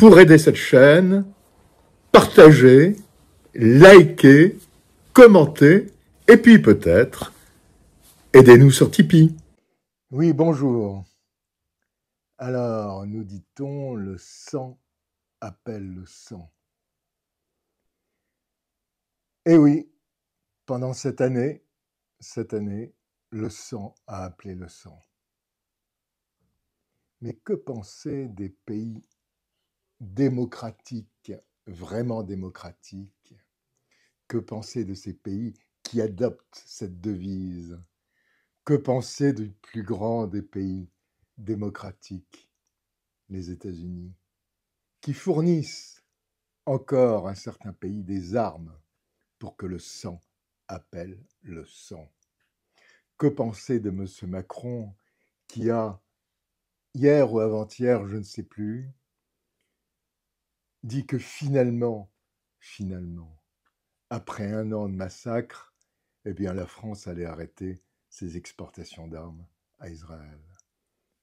pour aider cette chaîne, partagez, likez, commentez, et puis peut-être, aidez-nous sur Tipeee. Oui, bonjour. Alors, nous dit-on, le sang appelle le sang. Eh oui, pendant cette année, cette année, le sang a appelé le sang. Mais que penser des pays démocratique, vraiment démocratique Que penser de ces pays qui adoptent cette devise Que penser du plus grand des pays démocratiques, les États-Unis, qui fournissent encore à certains pays des armes pour que le sang appelle le sang Que penser de M. Macron qui a, hier ou avant-hier, je ne sais plus, dit que finalement, finalement, après un an de massacre, eh bien la France allait arrêter ses exportations d'armes à Israël.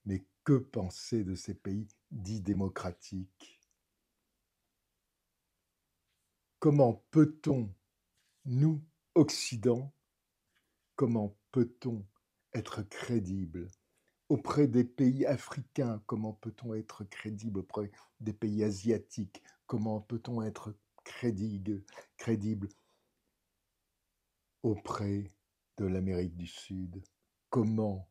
Mais que penser de ces pays dits démocratiques Comment peut-on, nous, Occident, comment peut-on être crédible auprès des pays africains Comment peut-on être crédible auprès des pays asiatiques Comment peut-on être crédible, auprès de l'Amérique du Sud Comment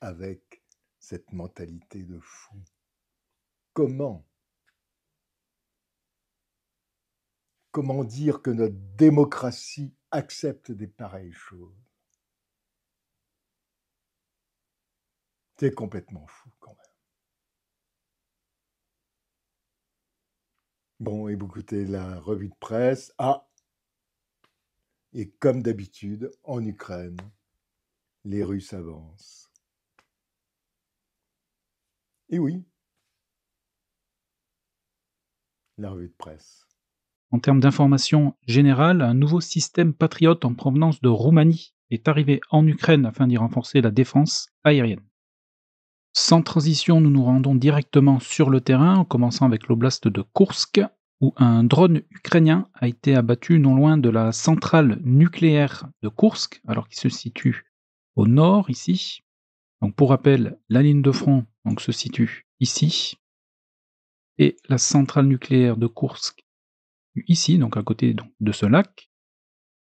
avec cette mentalité de fou Comment Comment dire que notre démocratie accepte des pareilles choses T'es complètement fou quand même. Bon, et vous écoutez la revue de presse. Ah Et comme d'habitude, en Ukraine, les Russes avancent. Et oui, la revue de presse. En termes d'information générale, un nouveau système patriote en provenance de Roumanie est arrivé en Ukraine afin d'y renforcer la défense aérienne. Sans transition, nous nous rendons directement sur le terrain, en commençant avec l'oblast de Koursk, où un drone ukrainien a été abattu non loin de la centrale nucléaire de Koursk, alors qu'il se situe au nord ici. Donc pour rappel, la ligne de front donc, se situe ici, et la centrale nucléaire de Koursk ici, donc à côté de ce lac,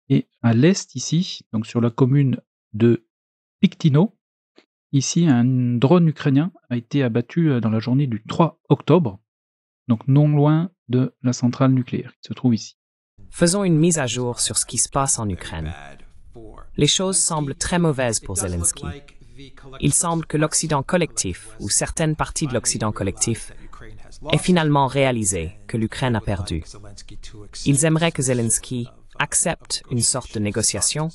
et à l'est ici, donc sur la commune de Piktino, Ici, un drone ukrainien a été abattu euh, dans la journée du 3 octobre, donc non loin de la centrale nucléaire qui se trouve ici. Faisons une mise à jour sur ce qui se passe en Ukraine. Les choses semblent très mauvaises pour Zelensky. Il semble que l'Occident collectif, ou certaines parties de l'Occident collectif, aient finalement réalisé que l'Ukraine a perdu. Ils aimeraient que Zelensky accepte une sorte de négociation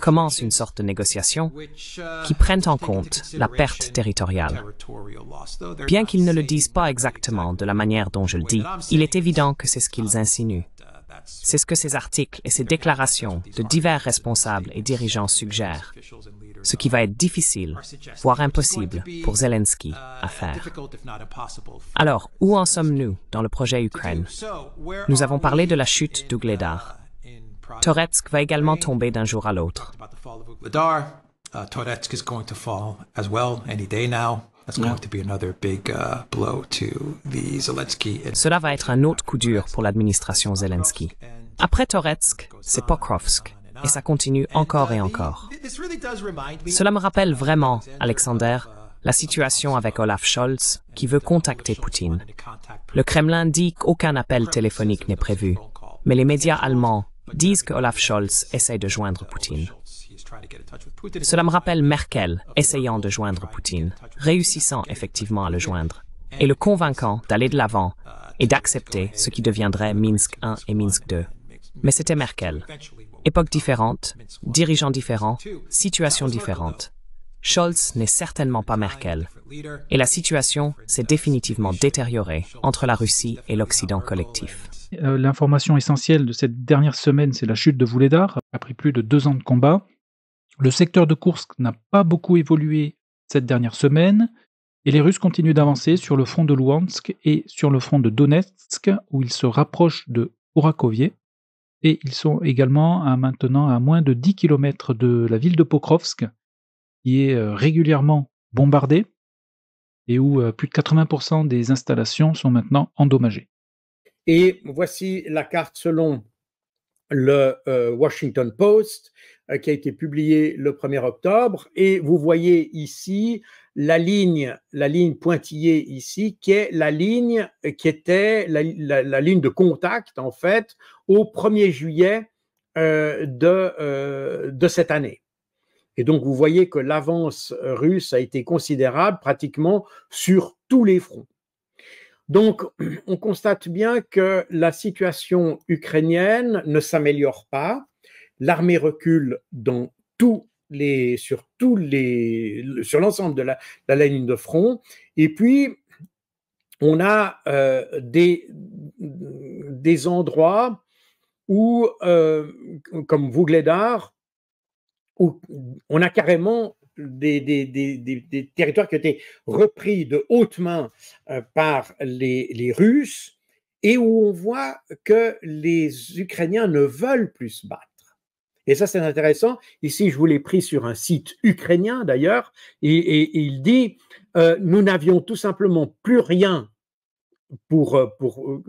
commence une sorte de négociation qui prenne en compte la perte territoriale. Bien qu'ils ne le disent pas exactement de la manière dont je le dis, il est évident que c'est ce qu'ils insinuent. C'est ce que ces articles et ces déclarations de divers responsables et dirigeants suggèrent, ce qui va être difficile, voire impossible pour Zelensky à faire. Alors, où en sommes-nous dans le projet Ukraine Nous avons parlé de la chute d'Ougledar. Toretsk va également tomber d'un jour à l'autre. Cela va être un autre coup dur pour l'administration Zelensky. Après Toretsk, c'est Pokrovsk, et ça continue encore et encore. Cela me rappelle vraiment, Alexander, la situation avec Olaf Scholz, qui veut contacter Poutine. Le Kremlin dit qu'aucun appel téléphonique n'est prévu, mais les médias allemands disent que Olaf Scholz essaye de joindre Poutine. Cela me rappelle Merkel essayant de joindre Poutine, réussissant effectivement à le joindre, et le convaincant d'aller de l'avant et d'accepter ce qui deviendrait Minsk 1 et Minsk 2. Mais c'était Merkel. Époque différente, dirigeants différents, situation différente. Scholz n'est certainement pas Merkel. Et la situation s'est définitivement détériorée entre la Russie et l'Occident collectif. Euh, l'information essentielle de cette dernière semaine, c'est la chute de Vouledar, après plus de deux ans de combat. Le secteur de Kursk n'a pas beaucoup évolué cette dernière semaine, et les Russes continuent d'avancer sur le front de Luhansk et sur le front de Donetsk, où ils se rapprochent de Ourakovie. Et ils sont également maintenant à moins de 10 km de la ville de Pokrovsk, qui est euh, régulièrement bombardée et où euh, plus de 80% des installations sont maintenant endommagées. Et voici la carte selon le euh, Washington Post, euh, qui a été publiée le 1er octobre. Et vous voyez ici la ligne, la ligne pointillée ici, qui est la ligne euh, qui était la, ligne de contact, en fait, au 1er juillet de cette année. Et donc, vous voyez que l'avance russe a été considérable pratiquement sur tous les fronts. Donc, on constate bien que la situation ukrainienne ne s'améliore pas. L'armée recule sur l'ensemble de la, ligne de front. Et puis, on a euh, des, endroits où, euh, comme Vougledar, où on a carrément des, territoires qui étaient repris de haute main euh, par les, Russes et où on voit que les Ukrainiens ne veulent plus se battre. Et ça, c'est intéressant. Ici, je vous l'ai pris sur un site ukrainien d'ailleurs, et, il dit euh, Nous n'avions tout simplement plus rien pour, euh, pour,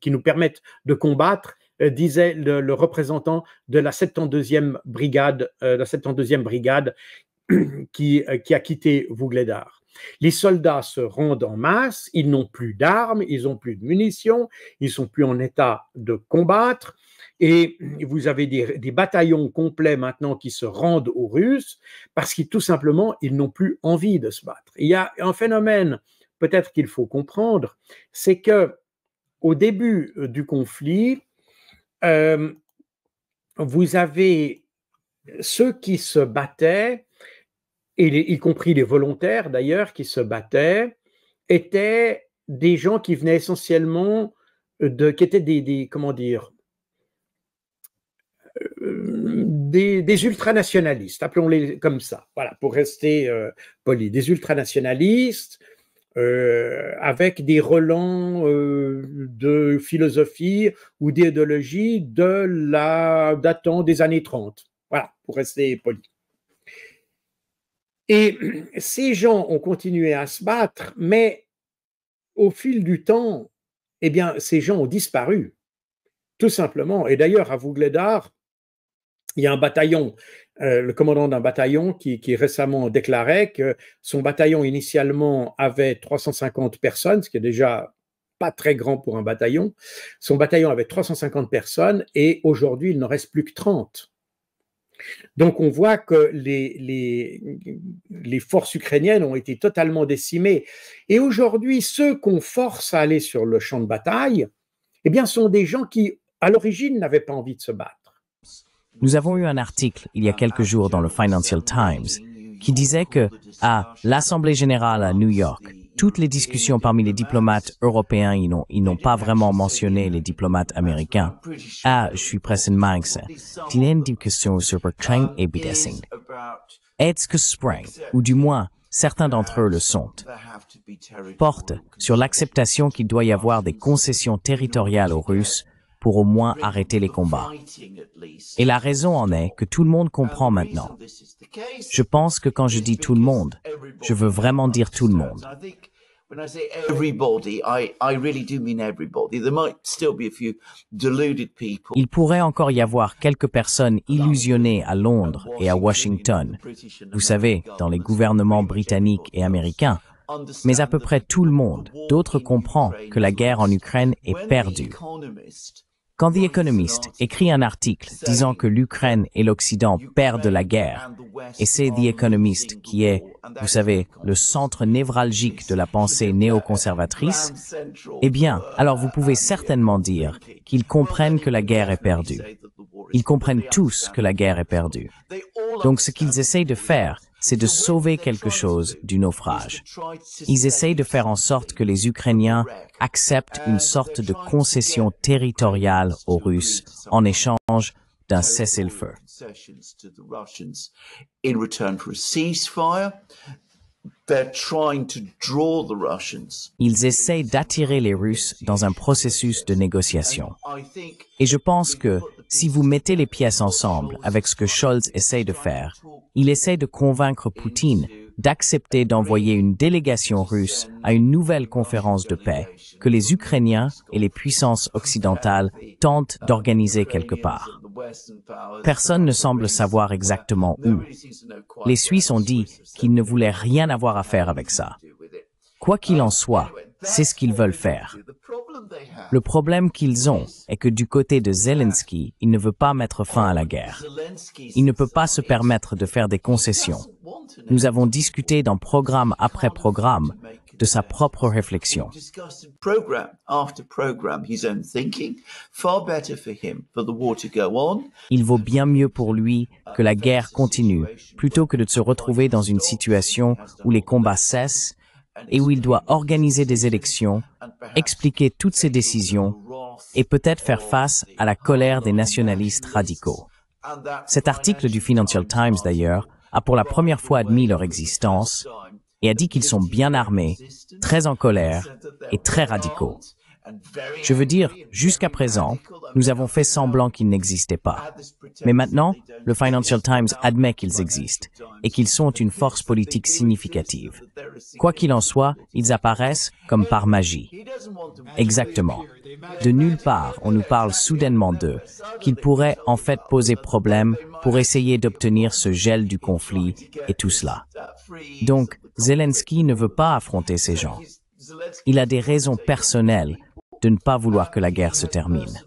qui nous permette de combattre, disait le, représentant de la 72e brigade, la 72e brigade Euh, qui, a quitté Vougledar. Les soldats se rendent en masse, ils n'ont plus d'armes, ils n'ont plus de munitions, ils sont plus en état de combattre. Et vous avez des, bataillons complets maintenant qui se rendent aux Russes parce que tout simplement, ils n'ont plus envie de se battre. il y a un phénomène peut-être qu'il faut comprendre, c'est que au début euh, du conflit, euh, vous avez ceux qui se battaient et y compris les volontaires d'ailleurs qui se battaient, étaient des gens qui venaient essentiellement euh, de, qui étaient des, comment dire, euh, des, ultranationalistes, appelons-les comme ça, voilà, pour rester euh, poli, des ultranationalistes avec des relents de philosophie ou d'idéologie de la datant des années 30, voilà, pour rester poli. Et ces gens ont continué à se battre, mais au fil du temps, eh bien, ces gens ont disparu, tout simplement. Et d'ailleurs, à Vougledar, il y a un bataillon, euh, le commandant d'un bataillon qui, qui, récemment déclarait que son bataillon initialement avait 350 personnes, ce qui est déjà pas très grand pour un bataillon. Son bataillon avait 350 personnes et aujourd'hui, il n'en reste plus que 30. Donc on voit que les, forces ukrainiennes ont été totalement décimées. Et aujourd'hui, ceux qu'on force à aller sur le champ de bataille, eh bien, sont des gens qui, à l'origine, n'avaient pas envie de se battre. Nous avons eu un article il y a quelques jours dans le Financial Times qui disait que, à l'Assemblée générale à New York, toutes les discussions parmi les diplomates européens, ils n'ont, pas vraiment mentionné les diplomates américains. Ah, je suis presque Manx. sur et que Spring, ou du moins certains d'entre eux le sont, porte sur l'acceptation qu'il doit y avoir des concessions territoriales aux Russes pour au moins arrêter les combats. Et la raison en est que tout le monde comprend maintenant. Je pense que quand je dis tout le monde, je veux vraiment dire tout le monde. I say everybody, I, really do mean everybody. There might still Il pourrait encore y avoir quelques personnes illusionnées à Londres et à Washington. Vous savez, dans les gouvernements britanniques et américains, mais à peu près tout le monde, d'autres comprend que la guerre en Ukraine est perdue. Quand The Economist écrit un article disant que l'Ukraine et l'Occident perdent la guerre, et c'est The Economist qui est, vous savez, le centre névralgique de la pensée néoconservatrice, eh bien, alors vous pouvez certainement dire qu'ils comprennent que la guerre est perdue. Ils comprennent tous que la guerre est perdue. Donc ce qu'ils essayent de faire, c'est de sauver quelque chose du naufrage. Ils essayent de faire en sorte que les Ukrainiens acceptent une sorte de concession territoriale aux Russes en échange d'un cessez-le-feu. Ils essayent d'attirer les Russes dans un processus de négociation. Et je pense que si vous mettez les pièces ensemble avec ce que Scholz essaye de faire, il essaie de convaincre Poutine d'accepter d'envoyer une délégation russe à une nouvelle conférence de paix que les Ukrainiens et les puissances occidentales tentent d'organiser quelque part. Personne ne semble savoir exactement où. Les Suisses ont dit qu'ils ne voulaient rien avoir à faire avec ça. Quoi qu'il en soit, c'est ce qu'ils veulent faire. Le problème qu'ils ont est que du côté de Zelensky, il ne veut pas mettre fin à la guerre. Il ne peut pas se permettre de faire des concessions. Nous avons discuté dans programme après programme de sa propre réflexion. Il vaut bien mieux pour lui que la guerre continue plutôt que de se retrouver dans une situation où les combats cessent et où il doit organiser des élections, expliquer toutes ses décisions et peut-être faire face à la colère des nationalistes radicaux. Cet article du Financial Times, d'ailleurs, a pour la première fois admis leur existence et a dit qu'ils sont bien armés, très en colère et très radicaux. Je veux dire, jusqu'à présent, nous avons fait semblant qu'ils n'existaient pas. Mais maintenant, le Financial Times admet qu'ils existent et qu'ils sont une force politique significative. Quoi qu'il en soit, ils apparaissent comme par magie. Exactement. De nulle part, on nous parle soudainement d'eux, qu'ils pourraient en fait poser problème pour essayer d'obtenir ce gel du conflit et tout cela. Donc, Zelensky ne veut pas affronter ces gens. Il a des raisons personnelles de ne pas vouloir que la guerre se termine.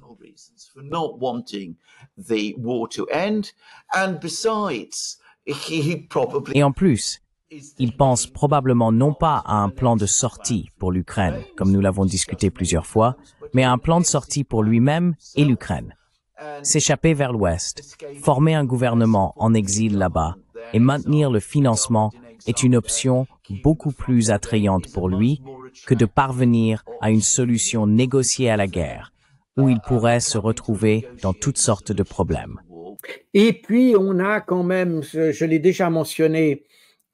Et en plus, il pense probablement non pas à un plan de sortie pour l'Ukraine, comme nous l'avons discuté plusieurs fois, mais à un plan de sortie pour lui-même et l'Ukraine. S'échapper vers l'Ouest, former un gouvernement en exil là-bas et maintenir le financement est une option beaucoup plus attrayante pour lui que de parvenir à une solution négociée à la guerre, où ils pourraient se retrouver dans toutes sortes de problèmes. Et puis, on a quand même, je, l'ai déjà mentionné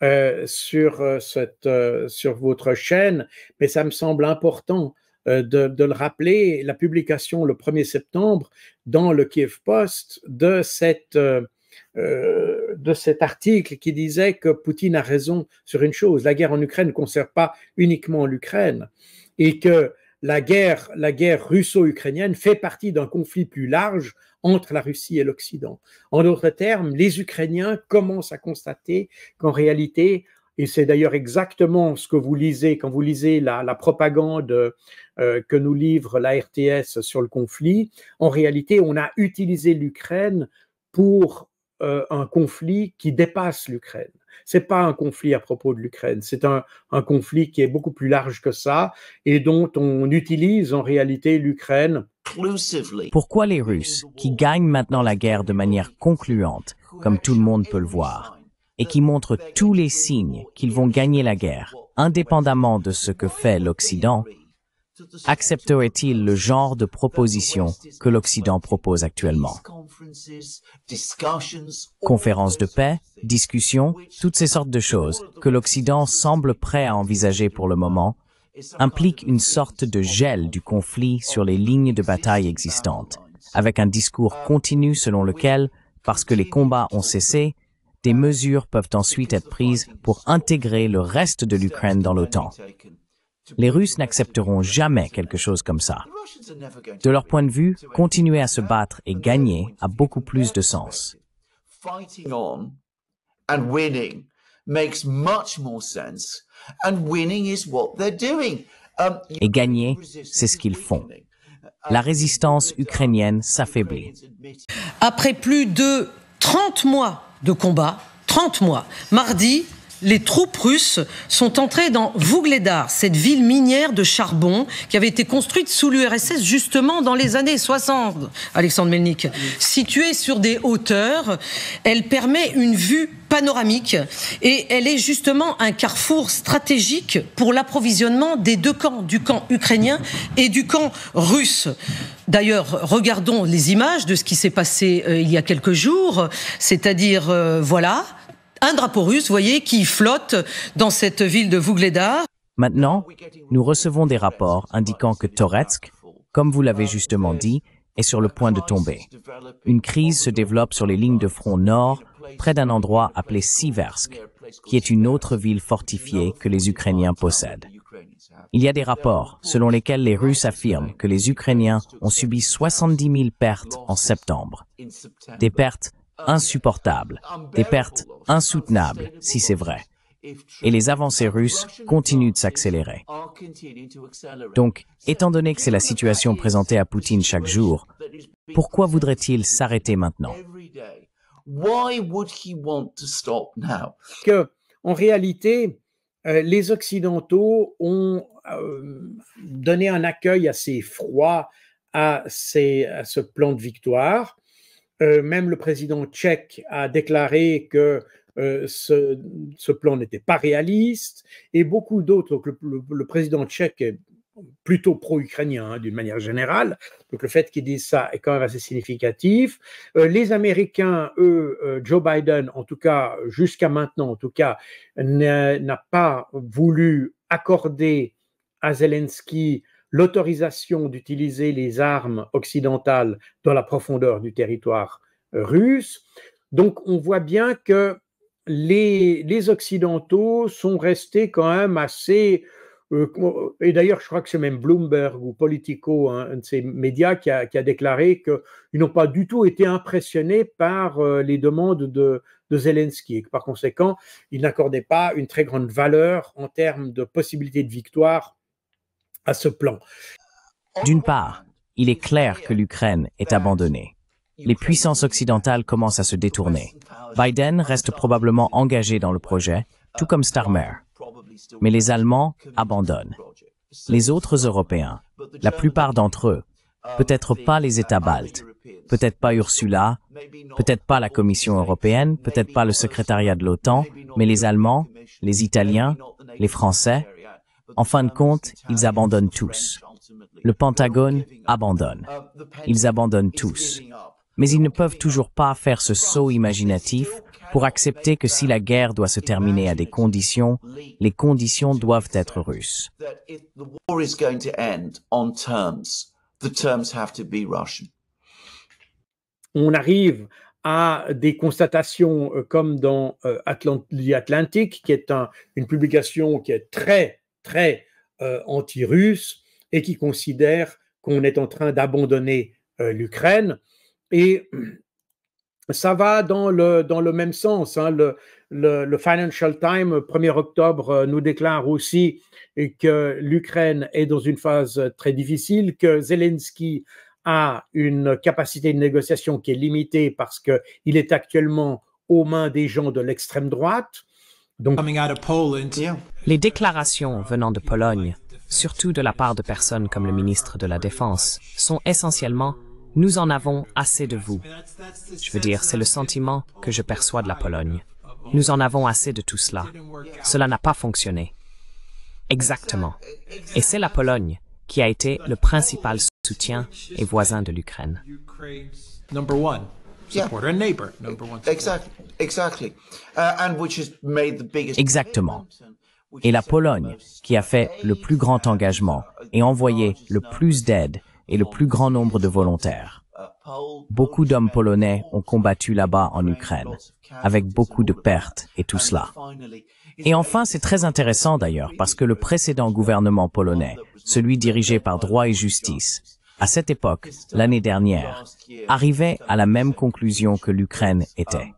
euh, sur, euh, cette, euh, sur votre chaîne, mais ça me semble important de, de, le rappeler, la publication le 1er septembre dans le Kiev Post de cette de cet article qui disait que Poutine a raison sur une chose, la guerre en Ukraine ne concerne pas uniquement l'Ukraine et que la guerre, la guerre russo-ukrainienne fait partie d'un conflit plus large entre la Russie et l'Occident. En d'autres termes, les Ukrainiens commencent à constater qu'en réalité, et c'est d'ailleurs exactement ce que vous lisez quand vous lisez la, propagande euh, que nous livre la RTS sur le conflit. En réalité, on a utilisé l'Ukraine pour euh, un conflit qui dépasse l'Ukraine. C'est pas un conflit à propos de l'Ukraine, c'est un, un, conflit qui est beaucoup plus large que ça et dont on utilise en réalité l'Ukraine. Pourquoi les Russes, qui gagnent maintenant la guerre de manière concluante, comme tout le monde peut le voir, et qui montrent tous les signes qu'ils vont gagner la guerre, indépendamment de ce que fait l'Occident, accepterait-il le genre de proposition que l'Occident propose actuellement Conférences de paix, discussions, toutes ces sortes de choses que l'Occident semble prêt à envisager pour le moment impliquent une sorte de gel du conflit sur les lignes de bataille existantes, avec un discours continu selon lequel, parce que les combats ont cessé, des mesures peuvent ensuite être prises pour intégrer le reste de l'Ukraine dans l'OTAN, les Russes n'accepteront jamais quelque chose comme ça. De leur point de vue, continuer à se battre et gagner a beaucoup plus de sens. Et gagner, c'est ce qu'ils font. La résistance ukrainienne s'affaiblit. Après plus de 30 mois de combat, 30 mois, mardi, les troupes russes sont entrées dans Vougledar, cette ville minière de charbon qui avait été construite sous l'URSS justement dans les années 60, Alexandre Melnik. Située sur des hauteurs, elle permet une vue panoramique et elle est justement un carrefour stratégique pour l'approvisionnement des deux camps, du camp ukrainien et du camp russe. D'ailleurs, regardons les images de ce qui s'est passé euh, il y a quelques jours, c'est-à-dire, euh, voilà, un drapeau russe, vous voyez, qui flotte dans cette ville de Vougleda. Maintenant, nous recevons des rapports indiquant que Toretsk, comme vous l'avez justement dit, est sur le point de tomber. Une crise se développe sur les lignes de front nord, près d'un endroit appelé Siversk, qui est une autre ville fortifiée que les Ukrainiens possèdent. Il y a des rapports selon lesquels les Russes affirment que les Ukrainiens ont subi 70 000 pertes en septembre, des pertes insupportables, des pertes insoutenables, si c'est vrai. Et les avancées russes continuent de s'accélérer. Donc, étant donné que c'est la situation présentée à Poutine chaque jour, pourquoi voudrait-il s'arrêter maintenant que, en réalité, euh, les Occidentaux ont euh, donné un accueil assez froid à ce plan de victoire. Euh, même le président tchèque a déclaré que euh, ce, plan n'était pas réaliste, et beaucoup d'autres. le, président tchèque est plutôt pro-ukrainien hein, d'une manière générale, donc le fait qu'il dise ça est quand même assez significatif. Euh, les Américains, eux, Joe Biden, en tout cas jusqu'à maintenant, en tout cas, n'a pas voulu accorder à Zelensky l'autorisation d'utiliser les armes occidentales dans la profondeur du territoire euh, russe. Donc on voit bien que les, Occidentaux sont restés quand même assez... Euh, et d'ailleurs, je crois que c'est même Bloomberg ou Politico, hein, un de ces médias, qui a, déclaré qu'ils n'ont pas du tout été impressionnés par euh, les demandes de, de Zelensky et que par conséquent, ils n'accordaient pas une très grande valeur en termes de possibilité de victoire ce plan. D'une part, il est clair que l'Ukraine est abandonnée. Les puissances occidentales commencent à se détourner. Biden reste probablement engagé dans le projet, tout comme Starmer. Mais les Allemands abandonnent. Les autres Européens, la plupart d'entre eux, peut-être pas les États baltes, peut-être pas Ursula, peut-être pas la Commission européenne, peut-être pas le secrétariat de l'OTAN, mais les Allemands, les Italiens, les Français, en fin de compte, ils abandonnent tous. Le Pentagone abandonne. Ils abandonnent tous. Mais ils ne peuvent toujours pas faire ce saut imaginatif pour accepter que si la guerre doit se terminer à des conditions, les conditions doivent être russes. On arrive à des constatations euh, comme dans euh, The qui est une publication qui est très très euh, anti-russe et qui considère qu'on est en train d'abandonner euh, l'Ukraine. Et ça va dans le, même sens. Hein. Le, le, le, Financial Times, 1er octobre, euh, nous déclare aussi que l'Ukraine est dans une phase très difficile, que Zelensky a une capacité de négociation qui est limitée parce qu'il est actuellement aux mains des gens de l'extrême droite donc, les déclarations venant de Pologne, surtout de la part de personnes comme le ministre de la Défense, sont essentiellement nous en avons assez de vous. Je veux dire, c'est le sentiment que je perçois de la Pologne. Nous en avons assez de tout cela. Cela n'a pas fonctionné. Exactement. Et c'est la Pologne qui a été le principal soutien et voisin de l'Ukraine. Exactement. Et la Pologne, qui a fait le plus grand engagement et envoyé le plus d'aide et le plus grand nombre de volontaires. Beaucoup d'hommes polonais ont combattu là-bas en Ukraine, avec beaucoup de pertes et tout cela. Et enfin, c'est très intéressant d'ailleurs, parce que le précédent gouvernement polonais, celui dirigé par droit et justice, à cette époque, l'année dernière, arrivait à la même conclusion que l'Ukraine était.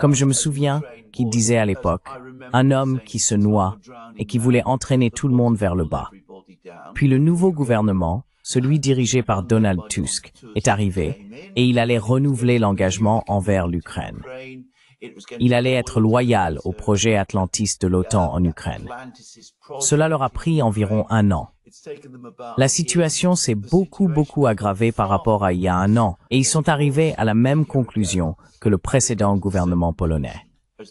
Comme je me souviens qu'il disait à l'époque, un homme qui se noie et qui voulait entraîner tout le monde vers le bas. Puis le nouveau gouvernement, celui dirigé par Donald Tusk, est arrivé et il allait renouveler l'engagement envers l'Ukraine. Il allait être loyal au projet atlantiste de l'OTAN en Ukraine. Cela leur a pris environ un an, la situation s'est beaucoup, beaucoup aggravée par rapport à il y a un an et ils sont arrivés à la même conclusion que le précédent gouvernement polonais.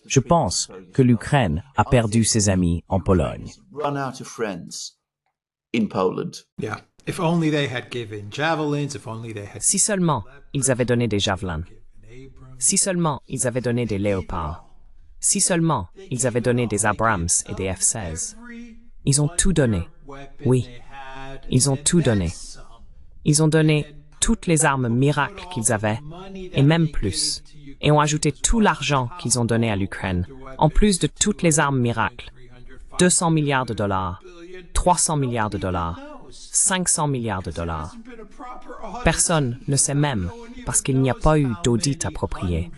Je pense que l'Ukraine a perdu ses amis en Pologne. Si seulement ils avaient donné des javelins, si seulement ils avaient donné des léopards, si seulement ils avaient donné des Abrams et des F-16. Ils ont tout donné. Oui, ils ont tout donné. Ils ont donné toutes les armes miracles qu'ils avaient, et même plus, et ont ajouté tout l'argent qu'ils ont donné à l'Ukraine, en plus de toutes les armes miracles. 200 milliards de dollars, 300 milliards de dollars, 500 milliards de dollars. Personne ne sait même parce qu'il n'y a pas eu d'audit approprié.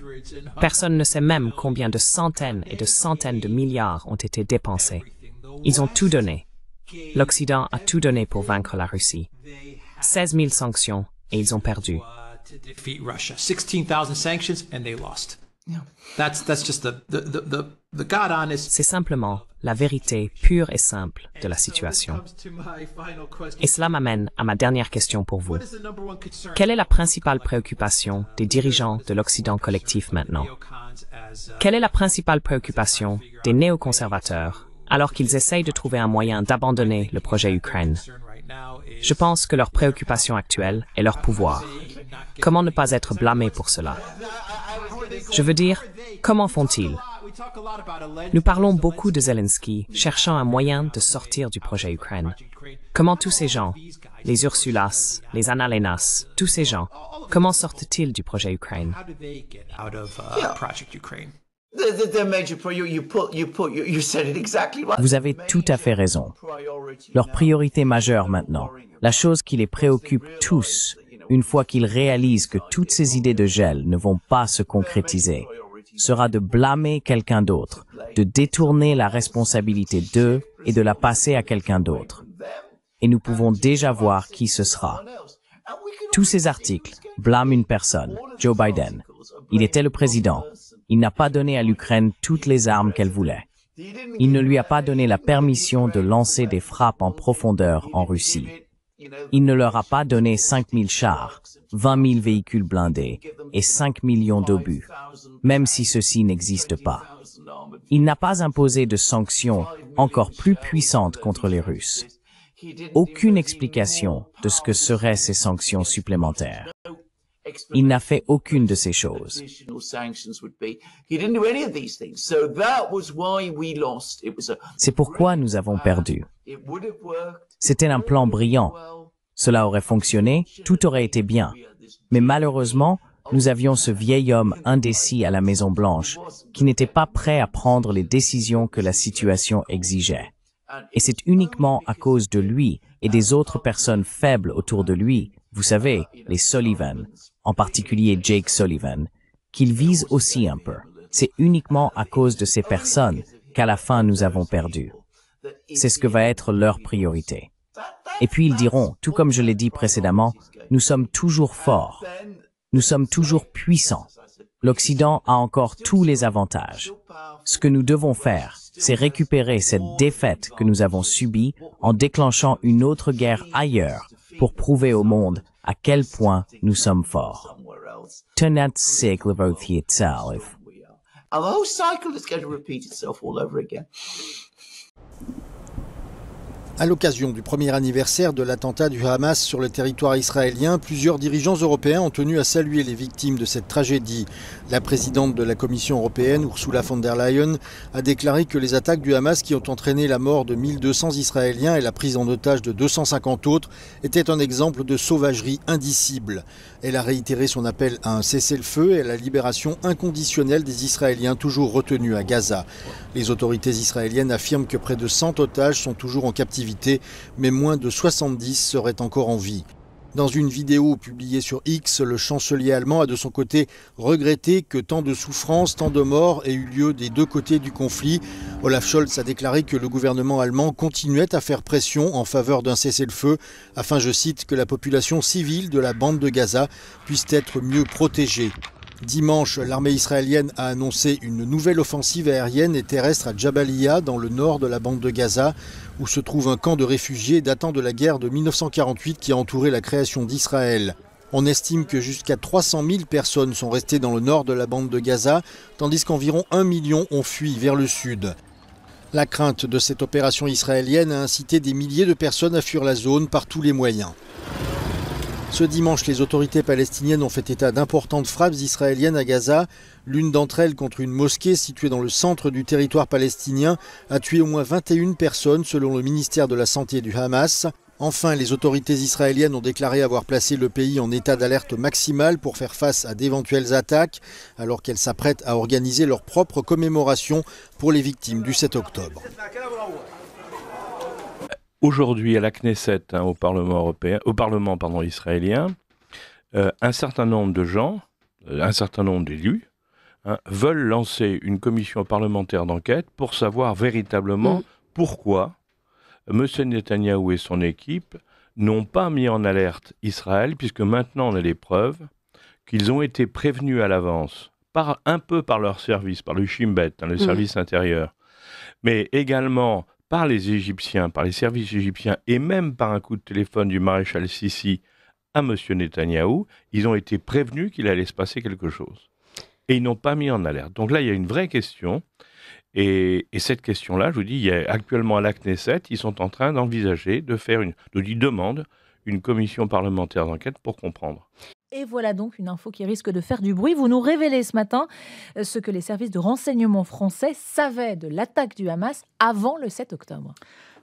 Personne ne sait même combien de centaines et de centaines de milliards ont été dépensés. Ils ont tout donné. L'Occident a tout donné pour vaincre la Russie. 16 000 sanctions et ils ont perdu. C'est simplement la vérité pure et simple de la situation. Et cela m'amène à ma dernière question pour vous. Quelle est la principale préoccupation des dirigeants de l'Occident collectif maintenant uh, Quelle est la principale préoccupation des néoconservateurs alors qu'ils essayent de trouver un moyen d'abandonner le projet Ukraine. Je pense que leur préoccupation actuelle est leur pouvoir. Comment ne pas être blâmé pour cela Je veux dire, comment font-ils Nous parlons beaucoup de Zelensky cherchant un moyen de sortir du projet Ukraine. Comment tous ces gens, les Ursulas, les Annalenas, tous ces gens, comment sortent-ils du projet Ukraine vous avez tout à fait raison. Leur priorité majeure maintenant, la chose qui les préoccupe tous, une fois qu'ils réalisent que toutes ces idées de gel ne vont pas se concrétiser, sera de blâmer quelqu'un d'autre, de détourner la responsabilité d'eux et de la passer à quelqu'un d'autre. Et nous pouvons déjà voir qui ce sera. Tous ces articles blâment une personne, Joe Biden. Il était le président, il n'a pas donné à l'Ukraine toutes les armes qu'elle voulait. Il ne lui a pas donné la permission de lancer des frappes en profondeur en Russie. Il ne leur a pas donné 5 000 chars, 20 000 véhicules blindés et 5 millions d'obus, même si ceci n'existe pas. Il n'a pas imposé de sanctions encore plus puissantes contre les Russes. Aucune explication de ce que seraient ces sanctions supplémentaires. Il n'a fait aucune de ces choses. C'est pourquoi nous avons perdu. C'était un plan brillant. Cela aurait fonctionné, tout aurait été bien. Mais malheureusement, nous avions ce vieil homme indécis à la Maison Blanche qui n'était pas prêt à prendre les décisions que la situation exigeait. Et c'est uniquement à cause de lui et des autres personnes faibles autour de lui, vous savez, les Sullivan, en particulier Jake Sullivan, qu'ils visent aussi un peu. C'est uniquement à cause de ces personnes qu'à la fin nous avons perdu. C'est ce que va être leur priorité. Et puis ils diront, tout comme je l'ai dit précédemment, nous sommes toujours forts, nous sommes toujours puissants. L'Occident a encore tous les avantages. Ce que nous devons faire, c'est récupérer cette défaite que nous avons subie en déclenchant une autre guerre ailleurs pour prouver au monde à quel point nous sommes forts. Turn that cycle of oath itself. The whole cycle is going to repeat itself all over again. À l'occasion du premier anniversaire de l'attentat du Hamas sur le territoire israélien, plusieurs dirigeants européens ont tenu à saluer les victimes de cette tragédie. La présidente de la Commission européenne, Ursula von der Leyen, a déclaré que les attaques du Hamas qui ont entraîné la mort de 1200 Israéliens et la prise en otage de 250 autres étaient un exemple de sauvagerie indicible. Elle a réitéré son appel à un cessez-le-feu et à la libération inconditionnelle des Israéliens toujours retenus à Gaza. Les autorités israéliennes affirment que près de 100 otages sont toujours en captivité mais moins de 70 seraient encore en vie. Dans une vidéo publiée sur X, le chancelier allemand a de son côté regretté que tant de souffrances, tant de morts aient eu lieu des deux côtés du conflit. Olaf Scholz a déclaré que le gouvernement allemand continuait à faire pression en faveur d'un cessez-le-feu afin, je cite, que la population civile de la bande de Gaza puisse être mieux protégée. Dimanche, l'armée israélienne a annoncé une nouvelle offensive aérienne et terrestre à Jabalia, dans le nord de la bande de Gaza, où se trouve un camp de réfugiés datant de la guerre de 1948 qui a entouré la création d'Israël. On estime que jusqu'à 300 000 personnes sont restées dans le nord de la bande de Gaza, tandis qu'environ 1 million ont fui vers le sud. La crainte de cette opération israélienne a incité des milliers de personnes à fuir la zone par tous les moyens. Ce dimanche, les autorités palestiniennes ont fait état d'importantes frappes israéliennes à Gaza. L'une d'entre elles contre une mosquée située dans le centre du territoire palestinien a tué au moins 21 personnes selon le ministère de la Santé du Hamas. Enfin, les autorités israéliennes ont déclaré avoir placé le pays en état d'alerte maximale pour faire face à d'éventuelles attaques, alors qu'elles s'apprêtent à organiser leur propre commémoration pour les victimes du 7 octobre aujourd'hui à la Knesset, hein, au Parlement européen, au Parlement israélien, euh, un certain nombre de gens, euh, un certain nombre d'élus, hein, veulent lancer une commission parlementaire d'enquête pour savoir véritablement mm. pourquoi M. Netanyahou et son équipe n'ont pas mis en alerte Israël, puisque maintenant on a les preuves qu'ils ont été prévenus à l'avance, un peu par leur service, par le Shimbet, hein, le mm. service intérieur, mais également par les Égyptiens, par les services égyptiens et même par un coup de téléphone du maréchal Sisi à M. Netanyahou, ils ont été prévenus qu'il allait se passer quelque chose. Et ils n'ont pas mis en alerte. Donc là, il y a une vraie question. Et, cette question-là, je vous dis, actuellement à la Knesset, ils sont en train d'envisager de faire une, de, une commission parlementaire d'enquête pour comprendre. Et voilà donc une info qui risque de faire du bruit. Vous nous révélez ce matin euh, ce que les services de renseignement français savaient de l'attaque du Hamas avant le 7 octobre.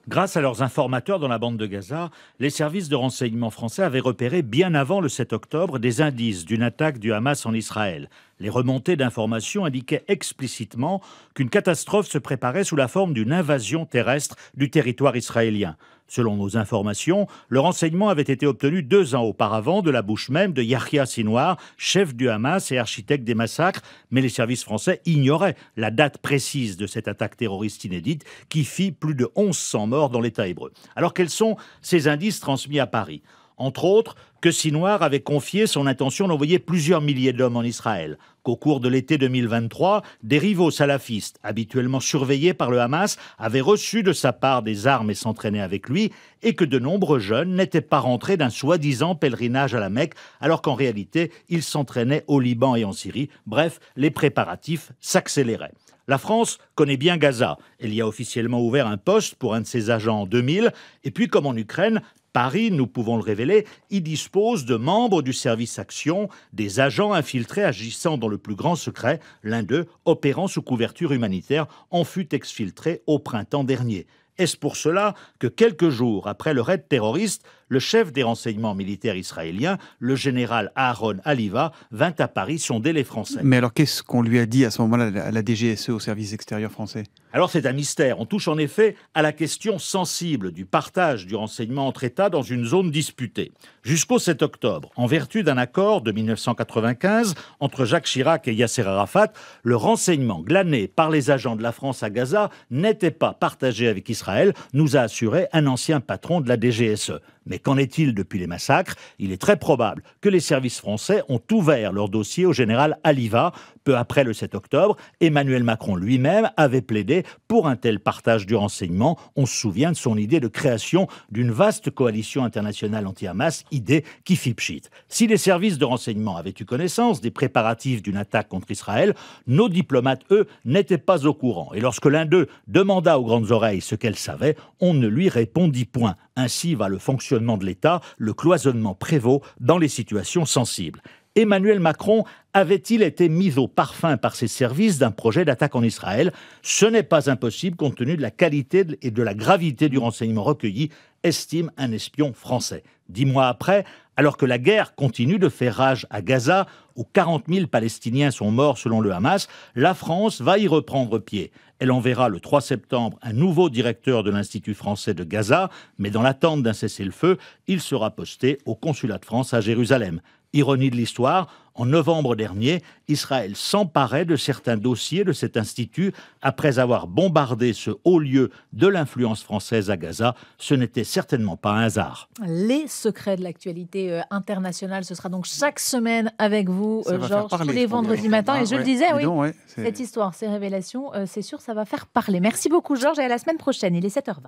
Grâce à leurs informateurs dans la bande de Gaza, les services de renseignement français avaient repéré bien avant le 7 octobre des indices d'une attaque du Hamas en Israël. Les remontées d'informations indiquaient explicitement qu'une catastrophe se préparait sous la forme d'une invasion terrestre du territoire israélien. Selon nos informations, le renseignement avait été obtenu deux ans auparavant de la bouche même de Yahya Sinwar, chef du Hamas et architecte des massacres, mais les services français ignoraient la date précise de cette attaque terroriste inédite qui fit plus de 1100 morts dans l'État hébreu. Alors quels sont ces indices transmis à Paris entre autres, que Sinoir avait confié son intention d'envoyer plusieurs milliers d'hommes en Israël, qu'au cours de l'été 2023, des rivaux salafistes, habituellement surveillés par le Hamas, avaient reçu de sa part des armes et s'entraînaient avec lui, et que de nombreux jeunes n'étaient pas rentrés d'un soi-disant pèlerinage à la Mecque, alors qu'en réalité, ils s'entraînaient au Liban et en Syrie. Bref, les préparatifs s'accéléraient. La France connaît bien Gaza. Elle y a officiellement ouvert un poste pour un de ses agents en 2000. Et puis, comme en Ukraine, Paris, nous pouvons le révéler, y dispose de membres du service Action, des agents infiltrés agissant dans le plus grand secret, l'un d'eux opérant sous couverture humanitaire, en fut exfiltré au printemps dernier. Est-ce pour cela que quelques jours après le raid terroriste, le chef des renseignements militaires israéliens, le général Aaron Aliva, vint à Paris sonder les Français. Mais alors qu'est-ce qu'on lui a dit à ce moment-là à la DGSE, au service extérieur français Alors c'est un mystère. On touche en effet à la question sensible du partage du renseignement entre États dans une zone disputée. Jusqu'au 7 octobre, en vertu d'un accord de 1995 entre Jacques Chirac et Yasser Arafat, le renseignement glané par les agents de la France à Gaza n'était pas partagé avec Israël, nous a assuré un ancien patron de la DGSE. Mais qu'en est-il depuis les massacres Il est très probable que les services français ont ouvert leur dossier au général Aliva. Peu après le 7 octobre, Emmanuel Macron lui-même avait plaidé pour un tel partage du renseignement. On se souvient de son idée de création d'une vaste coalition internationale anti-Hamas, idée qui fit pchit. Si les services de renseignement avaient eu connaissance des préparatifs d'une attaque contre Israël, nos diplomates, eux, n'étaient pas au courant. Et lorsque l'un d'eux demanda aux grandes oreilles ce qu'elle savait, on ne lui répondit point. Ainsi va le fonctionnement de l'État, le cloisonnement prévaut dans les situations sensibles. Emmanuel Macron avait-il été mis au parfum par ses services d'un projet d'attaque en Israël Ce n'est pas impossible compte tenu de la qualité et de la gravité du renseignement recueilli, estime un espion français. Dix mois après, alors que la guerre continue de faire rage à Gaza, où 40 000 Palestiniens sont morts selon le Hamas, la France va y reprendre pied. Elle enverra le 3 septembre un nouveau directeur de l'Institut français de Gaza, mais dans l'attente d'un cessez-le-feu, il sera posté au consulat de France à Jérusalem. Ironie de l'histoire, en novembre dernier, Israël s'emparait de certains dossiers de cet institut après avoir bombardé ce haut lieu de l'influence française à Gaza. Ce n'était certainement pas un hasard. Les secrets de l'actualité euh, internationale, ce sera donc chaque semaine avec vous, euh, Georges, tous les vendredis matins. Et je le disais, oui, cette histoire, ces révélations, euh, c'est sûr, ça va faire parler. Merci beaucoup, Georges, et à la semaine prochaine. Il est 7h20.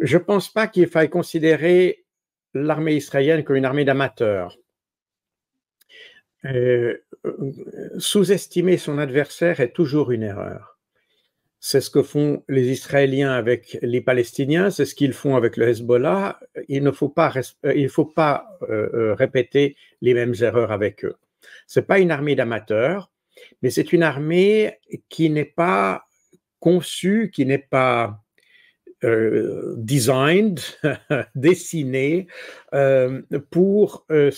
Je ne pense pas qu'il faille considérer l'armée israélienne comme une armée d'amateurs euh, euh, sous-estimer son adversaire est toujours une erreur. C'est ce que font les Israéliens avec les Palestiniens, c'est ce qu'ils font avec le Hezbollah. Il ne faut pas, euh, il faut pas répéter les mêmes erreurs avec eux. C'est pas une armée d'amateurs, mais c'est une armée qui n'est pas conçue, qui n'est pas euh, designed, dessinée euh, pour, euh,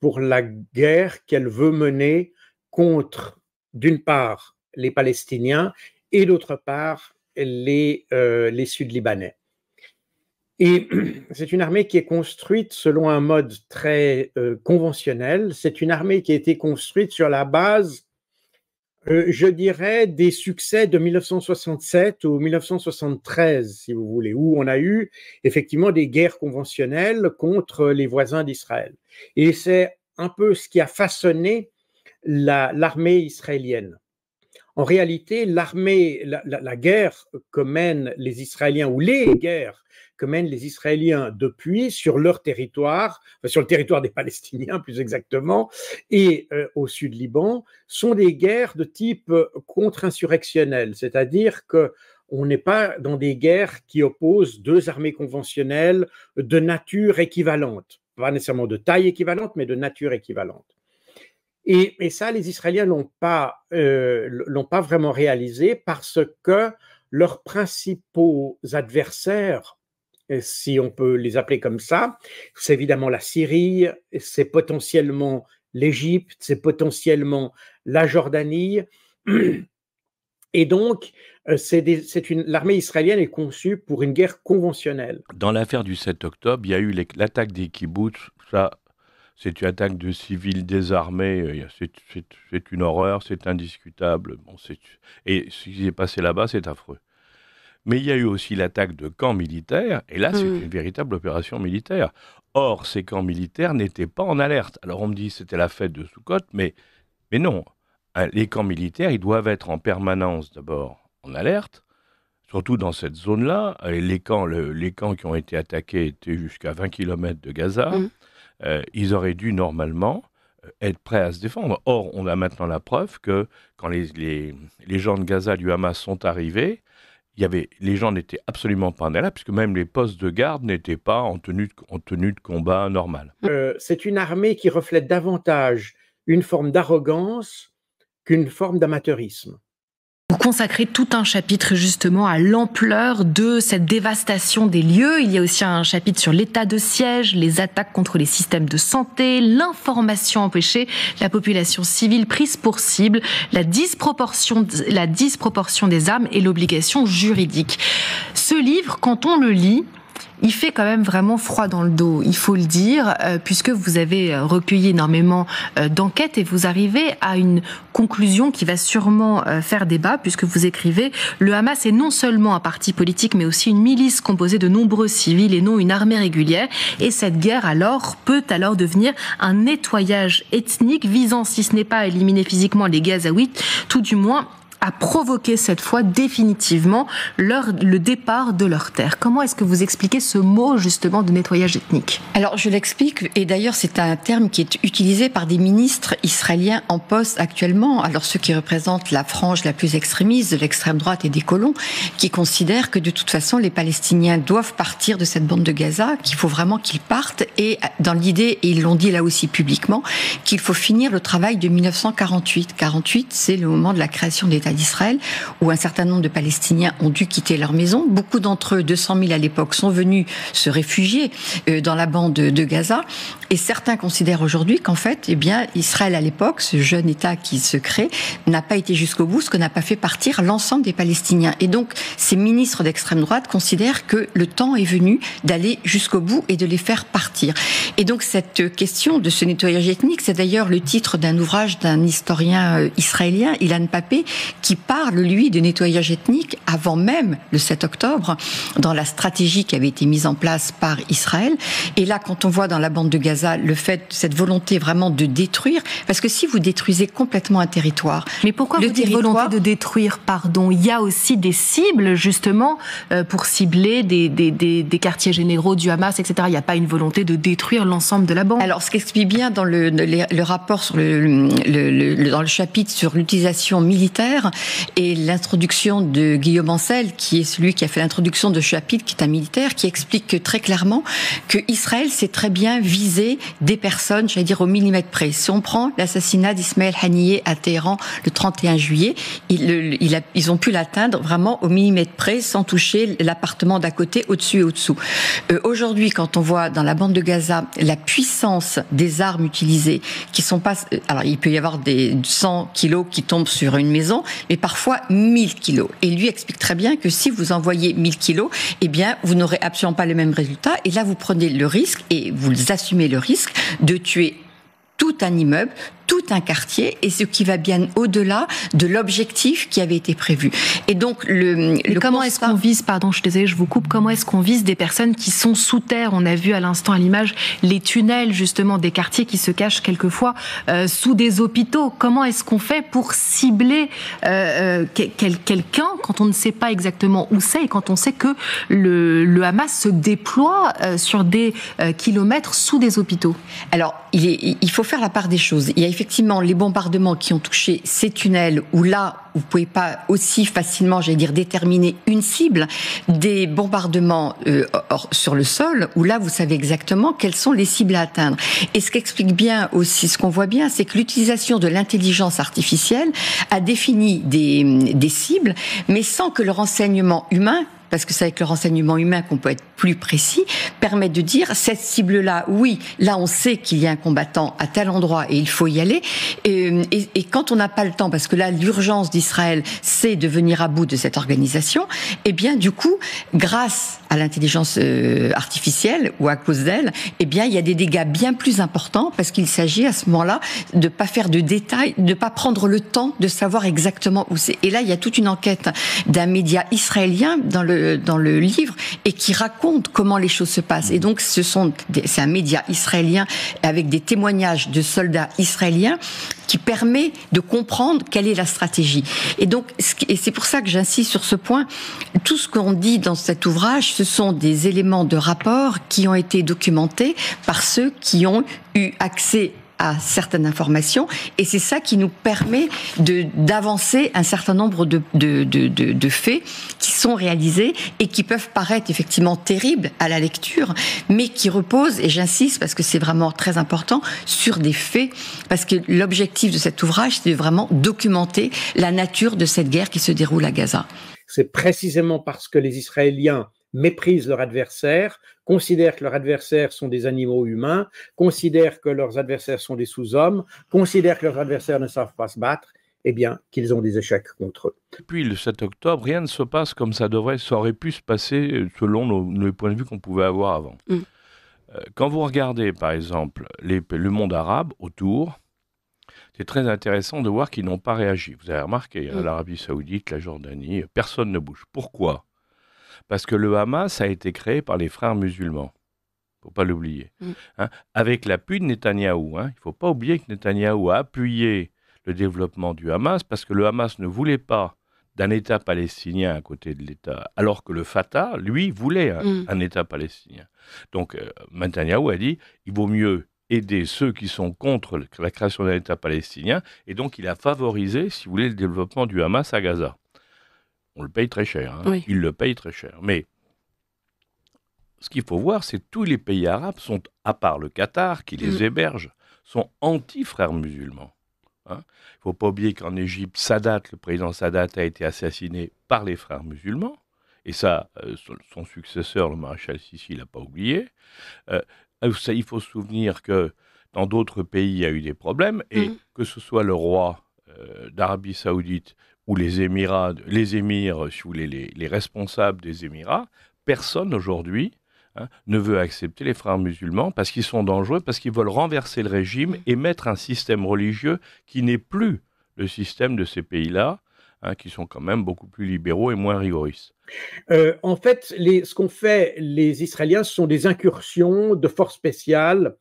pour la guerre qu'elle veut mener contre, d'une part, les Palestiniens et d'autre part, les, les Sud-Libanais. Et c'est une armée qui est construite selon un mode très conventionnel. C'est une armée qui a été construite sur la base euh, je dirais, des succès de 1967 ou 1973, si vous voulez, où on a eu effectivement des guerres conventionnelles contre les voisins d'Israël. Et c'est un peu ce qui a façonné l'armée israélienne. En réalité, l'armée, la, guerre que mènent les Israéliens ou les guerres que mènent les Israéliens depuis sur leur territoire, sur le territoire des Palestiniens plus exactement, et euh, au sud Liban, sont des guerres de type euh, contre-insurrectionnel, c'est-à-dire que on n'est pas dans des guerres qui opposent deux armées conventionnelles de nature équivalente, pas nécessairement de taille équivalente, mais de nature équivalente. Et, ça, les Israéliens n'ont pas, euh, l'ont pas vraiment réalisé parce que leurs principaux adversaires euh, si on peut les appeler comme ça. C'est évidemment la Syrie, c'est potentiellement l'Égypte, c'est potentiellement la Jordanie. Et donc, euh, c'est l'armée israélienne est conçue pour une guerre conventionnelle. Dans l'affaire du 7 octobre, il y a eu l'attaque des kibbutz. Ça, c'est une attaque de civils désarmés. Euh, c'est une horreur, c'est indiscutable. Bon, et ce qui s'est passé là-bas, c'est affreux. Mais il y a eu aussi l'attaque de camps militaires, et là, c'est mm. une véritable opération militaire. Or, ces camps militaires n'étaient pas en alerte. Alors, on me dit c'était la fête de Soukot, mais, mais non. Hein, les camps militaires, ils doivent être en permanence d'abord en alerte, surtout dans cette zone-là. Euh, les camps, les camps qui ont été attaqués étaient jusqu'à 20 km de Gaza. Mm. Euh, ils auraient dû normalement euh, être prêts à se défendre. Or, on a maintenant la preuve que quand les gens de Gaza du Hamas sont arrivés, avait, les gens n'étaient absolument pas en là, puisque même les postes de garde n'étaient pas en tenue de, tenue de combat normale. Euh, c'est une armée qui reflète davantage une forme d'arrogance qu'une forme d'amateurisme. Vous consacrez tout un chapitre justement à l'ampleur de cette dévastation des lieux. Il y a aussi un chapitre sur l'état de siège, les attaques contre les systèmes de santé, l'information empêchée, la population civile prise pour cible, la disproportion, la disproportion des armes et l'obligation juridique. Ce livre, quand on le lit, il fait quand même vraiment froid dans le dos, il faut le dire, euh, puisque vous avez euh, recueilli énormément euh, d'enquêtes et vous arrivez à une conclusion qui va sûrement faire débat, puisque vous écrivez Le Hamas est non seulement un parti politique, mais aussi une milice composée de nombreux civils et non une armée régulière. Et cette guerre, alors, peut alors devenir un nettoyage ethnique visant, si ce n'est pas à éliminer physiquement les Gazaouites, tout du moins a provoqué cette fois définitivement le départ de leur terre. Comment est-ce que vous expliquez ce mot justement de nettoyage ethnique Alors je l'explique, et d'ailleurs c'est un terme qui est utilisé par des ministres israéliens en poste actuellement, alors ceux qui représentent la frange la plus extrémiste de l'extrême droite et des colons, qui considèrent que de toute façon les Palestiniens doivent partir de cette bande de Gaza, qu'il faut vraiment qu'ils partent, et dans l'idée, et ils l'ont dit là aussi publiquement, qu'il faut finir le travail de 1948. 48, c'est le moment de la création d'État d'Israël, où un certain nombre de Palestiniens ont dû quitter leur maison. Beaucoup d'entre eux, 200 000 à l'époque, sont venus se réfugier euh, dans la bande de Gaza. Et certains considèrent aujourd'hui qu'en fait, eh bien, Israël à l'époque, ce jeune État qui se crée, n'a pas été jusqu'au bout, ce que n'a pas fait partir l'ensemble des Palestiniens. Et donc, ces ministres d'extrême droite considèrent que le temps est venu d'aller jusqu'au bout et de les faire partir. Et donc, cette question de ce nettoyage ethnique, c'est d'ailleurs le titre d'un ouvrage d'un historien euh, israélien, Ilan Papé, qui parle, lui, de nettoyage ethnique avant même le 7 octobre, dans la stratégie qui avait été mise en place par Israël. Et là, quand on voit dans la bande de Gaza le fait, cette volonté vraiment de détruire, parce que si vous détruisez complètement un territoire... Mais pourquoi vous dites volonté de détruire, pardon Il y a aussi des cibles, justement, euh, pour cibler des, des, des, des, quartiers généraux du Hamas, etc. Il n'y a pas une volonté de détruire l'ensemble de la bande. Alors, ce qu'explique bien dans le, le, rapport sur le, le, dans le chapitre sur l'utilisation militaire, et l'introduction de Guillaume Ancel, qui est celui qui a fait l'introduction de chapitre, qui est un militaire, qui explique très clairement que Israël sait très bien viser des personnes, j'allais dire au millimètre près. Si on prend l'assassinat d'Ismaël Haniyeh à Téhéran le 31 juillet, il, ils ont pu l'atteindre vraiment au millimètre près, sans toucher l'appartement d'à côté, au-dessus et au-dessous. Euh, aujourd'hui, quand on voit dans la bande de Gaza la puissance des armes utilisées, qui sont pas, euh, alors il peut y avoir des 100 kilos qui tombent sur une maison, mais parfois 1000 kilos. Et lui explique très bien que si vous envoyez 1000 kilos, eh bien, vous n'aurez absolument pas le même résultat. Et là, vous prenez le risque, et vous assumez le risque, de tuer tout un immeuble, tout un quartier et ce qui va bien au-delà de l'objectif qui avait été prévu. Et donc le, comment est-ce qu'on vise pardon, je suis désolée, je vous coupe. Comment est-ce qu'on vise des personnes qui sont sous terre On a vu à l'instant à l'image les tunnels justement des quartiers qui se cachent quelquefois euh, sous des hôpitaux. Comment est-ce qu'on fait pour cibler euh, euh quelqu'un quand on ne sait pas exactement où c'est et quand on sait que le, le Hamas se déploie euh, sur des kilomètres sous des hôpitaux Alors il, est, il faut faire la part des choses. Il y a effectivement les bombardements qui ont touché ces tunnels où là, vous pouvez pas aussi facilement, j'allais dire, déterminer une cible des bombardements euh, sur le sol où là, vous savez exactement quelles sont les cibles à atteindre. Et ce qu'explique bien aussi, ce qu'on voit bien, c'est que l'utilisation de l'intelligence artificielle a défini des, des cibles, mais sans que le renseignement humain parce que c'est avec le renseignement humain qu'on peut être plus précis, permet de dire cette cible-là, oui, là on sait qu'il y a un combattant à tel endroit et il faut y aller. Et, et quand on n'a pas le temps, parce que là l'urgence d'Israël, c'est de venir à bout de cette organisation, eh bien du coup, grâce à l'intelligence euh, artificielle ou à cause d'elle, eh bien il y a des dégâts bien plus importants parce qu'il s'agit à ce moment-là de pas faire de détails, de pas prendre le temps de savoir exactement où c'est. Et là il y a toute une enquête d'un média israélien dans le dans le livre et qui raconte comment les choses se passent. Et donc, ce sont c'est un média israélien avec des témoignages de soldats israéliens qui permet de comprendre quelle est la stratégie. Et donc, et c'est pour ça que j'insiste sur ce point. Tout ce qu'on dit dans cet ouvrage, ce sont des éléments de rapport qui ont été documentés par ceux qui ont eu accès à certaines informations, et c'est ça qui nous permet de d'avancer un certain nombre de faits qui sont réalisés et qui peuvent paraître effectivement terribles à la lecture, mais qui reposent, et j'insiste parce que c'est vraiment très important, sur des faits, parce que l'objectif de cet ouvrage, c'est vraiment documenter la nature de cette guerre qui se déroule à Gaza. C'est précisément parce que les Israéliens méprisent leur adversaire considèrent que leurs adversaires sont des animaux humains, considèrent que leurs adversaires sont des sous-hommes, considèrent que leurs adversaires ne savent pas se battre, eh bien, qu'ils ont des échecs contre eux. Depuis le 7 octobre, rien ne se passe comme ça devrait, ça aurait pu se passer selon le point de vue qu'on pouvait avoir avant. Mm. Euh, quand vous regardez, par exemple, le monde arabe autour, c'est très intéressant de voir qu'ils n'ont pas réagi. Vous avez remarqué, mm. l'Arabie saoudite, la Jordanie, personne ne bouge. Pourquoi parce que le Hamas a été créé par les frères musulmans. Il ne faut pas l'oublier. Mm. Hein? Avec l'appui de Netanyahou. Hein. Il ne faut pas oublier que Netanyahou a appuyé le développement du Hamas parce que le Hamas ne voulait pas d'un État palestinien à côté de l'État, alors que le Fatah, lui, voulait un, mm. État palestinien. Donc, euh, Netanyahou a dit, il vaut mieux aider ceux qui sont contre la création d'un État palestinien, et donc il a favorisé, si vous voulez, le développement du Hamas à Gaza on le paye très cher. Hein. il le paye très cher. Mais ce qu'il faut voir, c'est que tous les pays arabes sont, à part le Qatar qui les mm. héberge, sont anti-frères musulmans. Hein. Il ne faut pas oublier qu'en Égypte, Sadat, le président Sadat, a été assassiné par les frères musulmans. Et ça, euh, son, successeur, le maréchal Sissi, l'a pas oublié. Euh, euh, il faut se souvenir que dans d'autres pays, il y a eu des problèmes. Et mm. que ce soit le roi d'Arabie saoudite, ou les émirats, les émirs, si vous voulez, les, responsables des émirats, personne aujourd'hui hein, ne veut accepter les frères musulmans parce qu'ils sont dangereux, parce qu'ils veulent renverser le régime et mettre un système religieux qui n'est plus le système de ces pays-là, hein, qui sont quand même beaucoup plus libéraux et moins rigoristes. Euh, en fait, ce qu'ont fait les Israéliens, ce sont des incursions de forces spéciales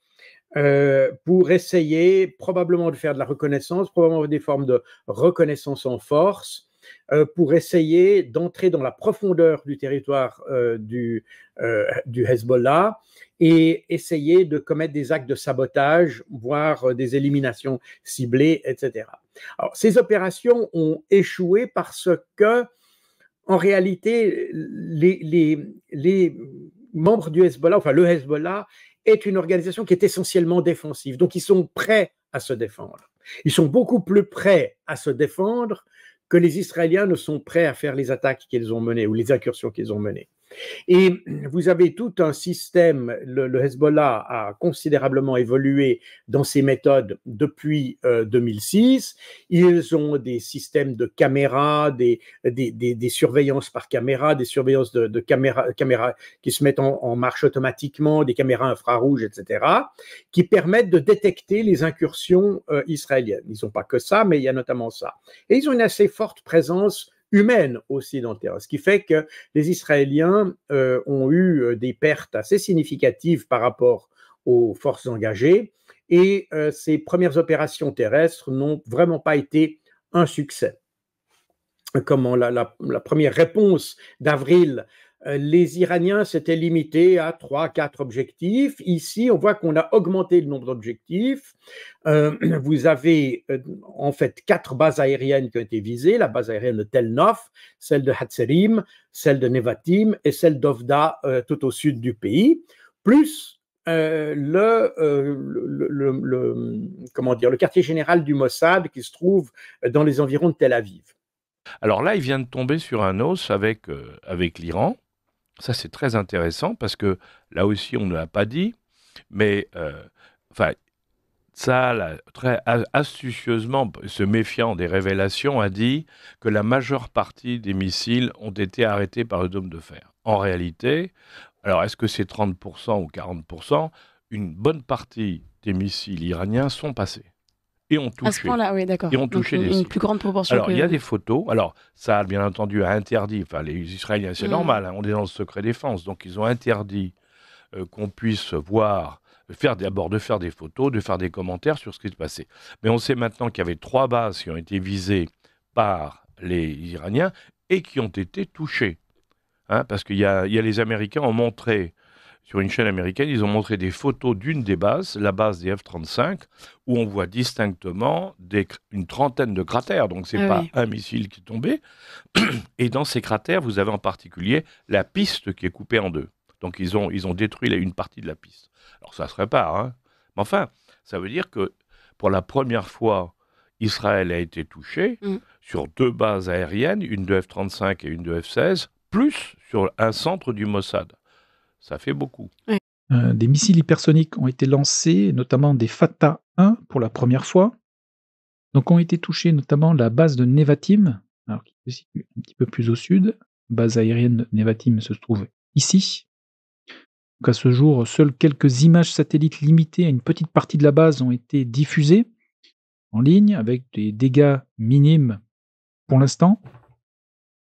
euh, pour essayer probablement de faire de la reconnaissance, probablement des formes de reconnaissance en force, euh, pour essayer d'entrer dans la profondeur du territoire euh, du, du, Hezbollah et essayer de commettre des actes de sabotage, voire des éliminations ciblées, etc. Alors, ces opérations ont échoué parce que, en réalité, les, les, les membres du Hezbollah, enfin le Hezbollah, est une organisation qui est essentiellement défensive. Donc ils sont prêts à se défendre. Ils sont beaucoup plus prêts à se défendre que les Israéliens ne sont prêts à faire les attaques qu'ils ont menées ou les incursions qu'ils ont menées. Et vous avez tout un système, le, Hezbollah a considérablement évolué dans ses méthodes depuis 2006. Euh, ils ont des systèmes de caméras, des, des, surveillances par caméra, des surveillances de, caméras caméra qui se mettent en, marche automatiquement, des caméras infrarouges, etc., qui permettent de détecter les incursions euh, israéliennes. Ils n'ont pas que ça, mais il y a notamment ça. Et ils ont une assez forte présence humaine aussi dans le terrain. Ce qui fait que les Israéliens euh, ont eu euh, des pertes assez significatives par rapport aux forces engagées et euh, ces premières opérations terrestres n'ont vraiment pas été un succès. Comment la première réponse d'avril euh, les Iraniens s'étaient limités à trois, quatre objectifs. Ici, on voit qu'on a augmenté le nombre d'objectifs. Euh, vous avez euh, en fait quatre bases aériennes qui ont été visées la base aérienne de Tel Nof, celle de Hatzerim, celle de Nevatim et celle d'Ovda tout au sud du pays, plus le, comment dire, le quartier général du Mossad qui se trouve dans les environs de Tel Aviv. Alors là, il vient de tomber sur un os avec, avec l'Iran. Ça, c'est très intéressant parce que là aussi, on ne l'a pas dit, mais euh, ça, très astucieusement, se méfiant des révélations, a dit que la majeure partie des missiles ont été arrêtés par le dôme de fer. En réalité, alors est-ce que c'est 30% ou 40% Une bonne partie des missiles iraniens sont passés et ont touché. là d'accord. Et ont touché des... plus grande proportion. Alors, il y a des photos. Alors, ça, bien entendu, a interdit. Enfin, les Israéliens, c'est mm. normal. Hein, on est dans le secret défense. Donc, ils ont interdit euh, qu'on puisse voir, faire d'abord de faire des photos, de faire des commentaires sur ce qui se passait. Mais on sait maintenant qu'il y avait trois bases qui ont été visées par les Iraniens et qui ont été touchées. Hein, parce qu'il y, y, a les Américains ont montré sur une chaîne américaine, ils ont montré des photos d'une des bases, la base des F-35, où on voit distinctement une trentaine de cratères. Donc, ce n'est ah pas un missile qui est tombé. Et dans ces cratères, vous avez en particulier la piste qui est coupée en deux. Donc, ils ont, ils ont détruit une partie de la piste. Alors, ça se répare. Hein Mais enfin, ça veut dire que pour la première fois, Israël a été touché mmh. sur deux bases aériennes, une de F-35 et une de F-16, plus sur un centre du Mossad. Ça fait beaucoup. Euh, des missiles hypersoniques ont été lancés, notamment des FATA-1 pour la première fois. Donc ont été touchés notamment la base de Nevatim, alors qui se situe un petit peu plus au sud. La base aérienne de Nevatim se trouve ici. Donc à ce jour, seules quelques images satellites limitées à une petite partie de la base ont été diffusées en ligne avec des dégâts minimes pour l'instant.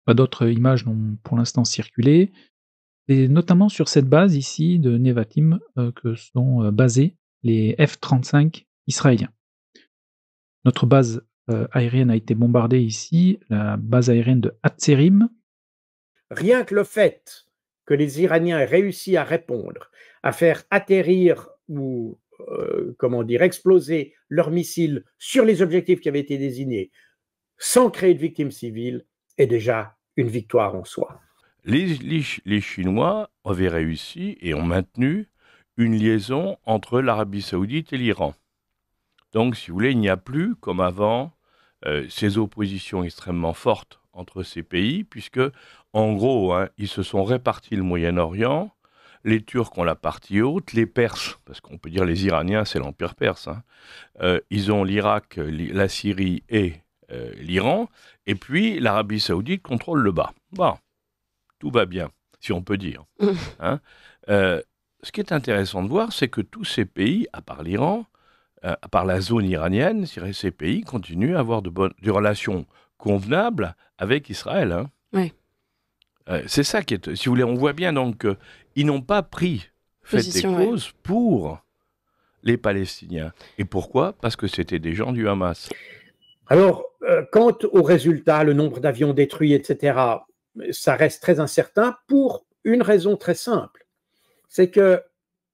Pas d'autres images n'ont pour l'instant circulé. C'est notamment sur cette base ici de Nevatim euh, que sont euh, basés les F-35 israéliens. Notre base euh, aérienne a été bombardée ici, la base aérienne de Hatzerim. Rien que le fait que les Iraniens aient réussi à répondre, à faire atterrir ou, comment dire, exploser leurs missiles sur les objectifs qui avaient été désignés, sans créer de victimes civiles, est déjà une victoire en soi. Les, Chinois avaient réussi et ont maintenu une liaison entre l'Arabie saoudite et l'Iran. Donc, si vous voulez, il n'y a plus, comme avant, euh, ces oppositions extrêmement fortes entre ces pays, puisque, en gros, hein, ils se sont répartis le Moyen-Orient, les Turcs ont la partie haute, les Perses, parce qu'on peut dire les Iraniens, c'est l'Empire perse, hein, euh, ils ont l'Irak, la Syrie et euh, l'Iran, et puis l'Arabie saoudite contrôle le bas. Bon tout va bien, si on peut dire. Hum. Hein, euh, ce qui est intéressant de voir, c'est que tous ces pays, à part l'Iran, euh, à part la zone iranienne, ces pays continuent à avoir de bonnes, des relations convenables avec Israël. Hein. Oui. Euh, c'est ça qui est. Si vous voulez, on voit bien donc ils n'ont pas pris fait des causes pour les Palestiniens. Et pourquoi Parce que c'était des gens du Hamas. Alors, quant aux résultats, le nombre d'avions détruits, etc., ça reste très incertain pour une raison très simple. C'est que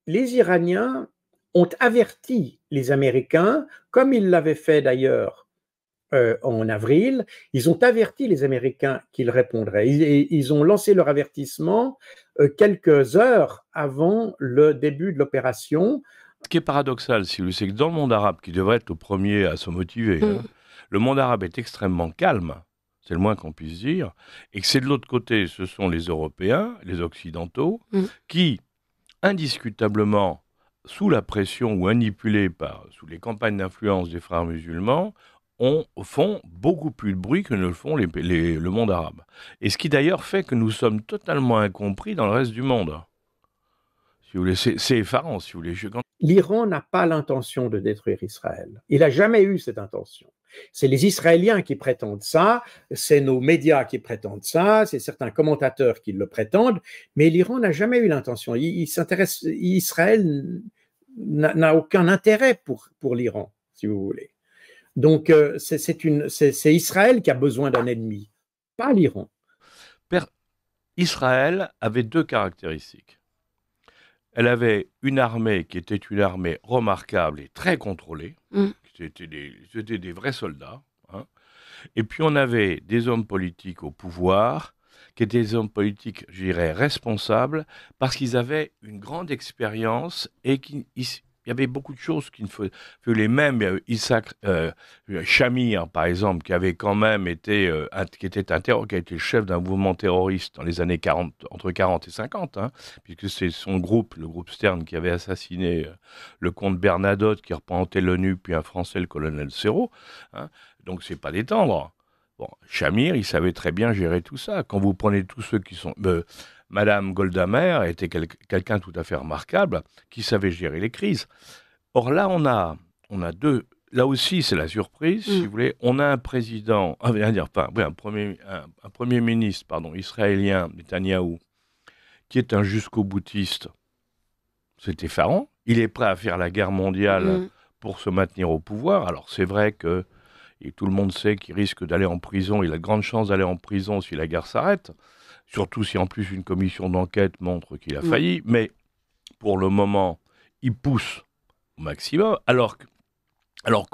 les Iraniens ont averti les Américains, comme ils l'avaient fait d'ailleurs euh, en avril, ils ont averti les Américains qu'ils répondraient. Ils, ont lancé leur avertissement euh, quelques heures avant le début de l'opération. Ce qui est paradoxal, c'est que dans le monde arabe, qui devrait être le premier à se motiver, hmm. hein, le monde arabe est extrêmement calme c'est le moins qu'on puisse dire, et que c'est de l'autre côté, ce sont les Européens, les Occidentaux, mm. qui, indiscutablement, sous la pression ou manipulés par, sous les campagnes d'influence des frères musulmans, ont, font beaucoup plus de bruit que ne le font le monde arabe. Et ce qui d'ailleurs fait que nous sommes totalement incompris dans le reste du monde. Si vous c'est effarant, si vous voulez. L'Iran n'a pas l'intention de détruire Israël. Il n'a jamais eu cette intention. C'est les Israéliens qui prétendent ça, c'est nos médias qui prétendent ça, c'est certains commentateurs qui le prétendent, mais l'Iran n'a jamais eu l'intention. Israël n'a aucun intérêt pour, pour l'Iran, si vous voulez. Donc euh, c'est Israël qui a besoin d'un ennemi, pas l'Iran. Israël avait deux caractéristiques. Elle avait une armée qui était une armée remarquable et très contrôlée, mm. C'était des, vrais soldats. Hein. Et puis on avait des hommes politiques au pouvoir, qui étaient des hommes politiques, je dirais, responsables, parce qu'ils avaient une grande expérience et qu'ils il y avait beaucoup de choses qui ne faisaient les mêmes. Isaac Chamir, euh, euh, par exemple, qui avait quand même été, euh, qui était un qui a été chef d'un mouvement terroriste dans les années 40, entre 40 et 50, hein, puisque c'est son groupe, le groupe Stern, qui avait assassiné le comte Bernadotte, qui représentait l'ONU, puis un Français, le colonel Serrault. Hein, donc c'est pas détendre. Bon, Chamir, il savait très bien gérer tout ça. Quand vous prenez tous ceux qui sont... Madame Goldamer était quelqu'un tout à fait remarquable qui savait gérer les crises. Or là, on a, on a deux. Là aussi, c'est la surprise, si mm. vous voulez. On a un président, ah, dire, enfin, un, premier, ministre pardon, israélien, Netanyahou, qui est un jusqu'au boutiste. C'est effarant. Il est prêt à faire la guerre mondiale mm. pour se maintenir au pouvoir. Alors c'est vrai que et tout le monde sait qu'il risque d'aller en prison. Il a de grandes chances d'aller en prison si la guerre s'arrête surtout si en plus une commission d'enquête montre qu'il a mm. failli. Mais pour le moment, il pousse au maximum, alors que,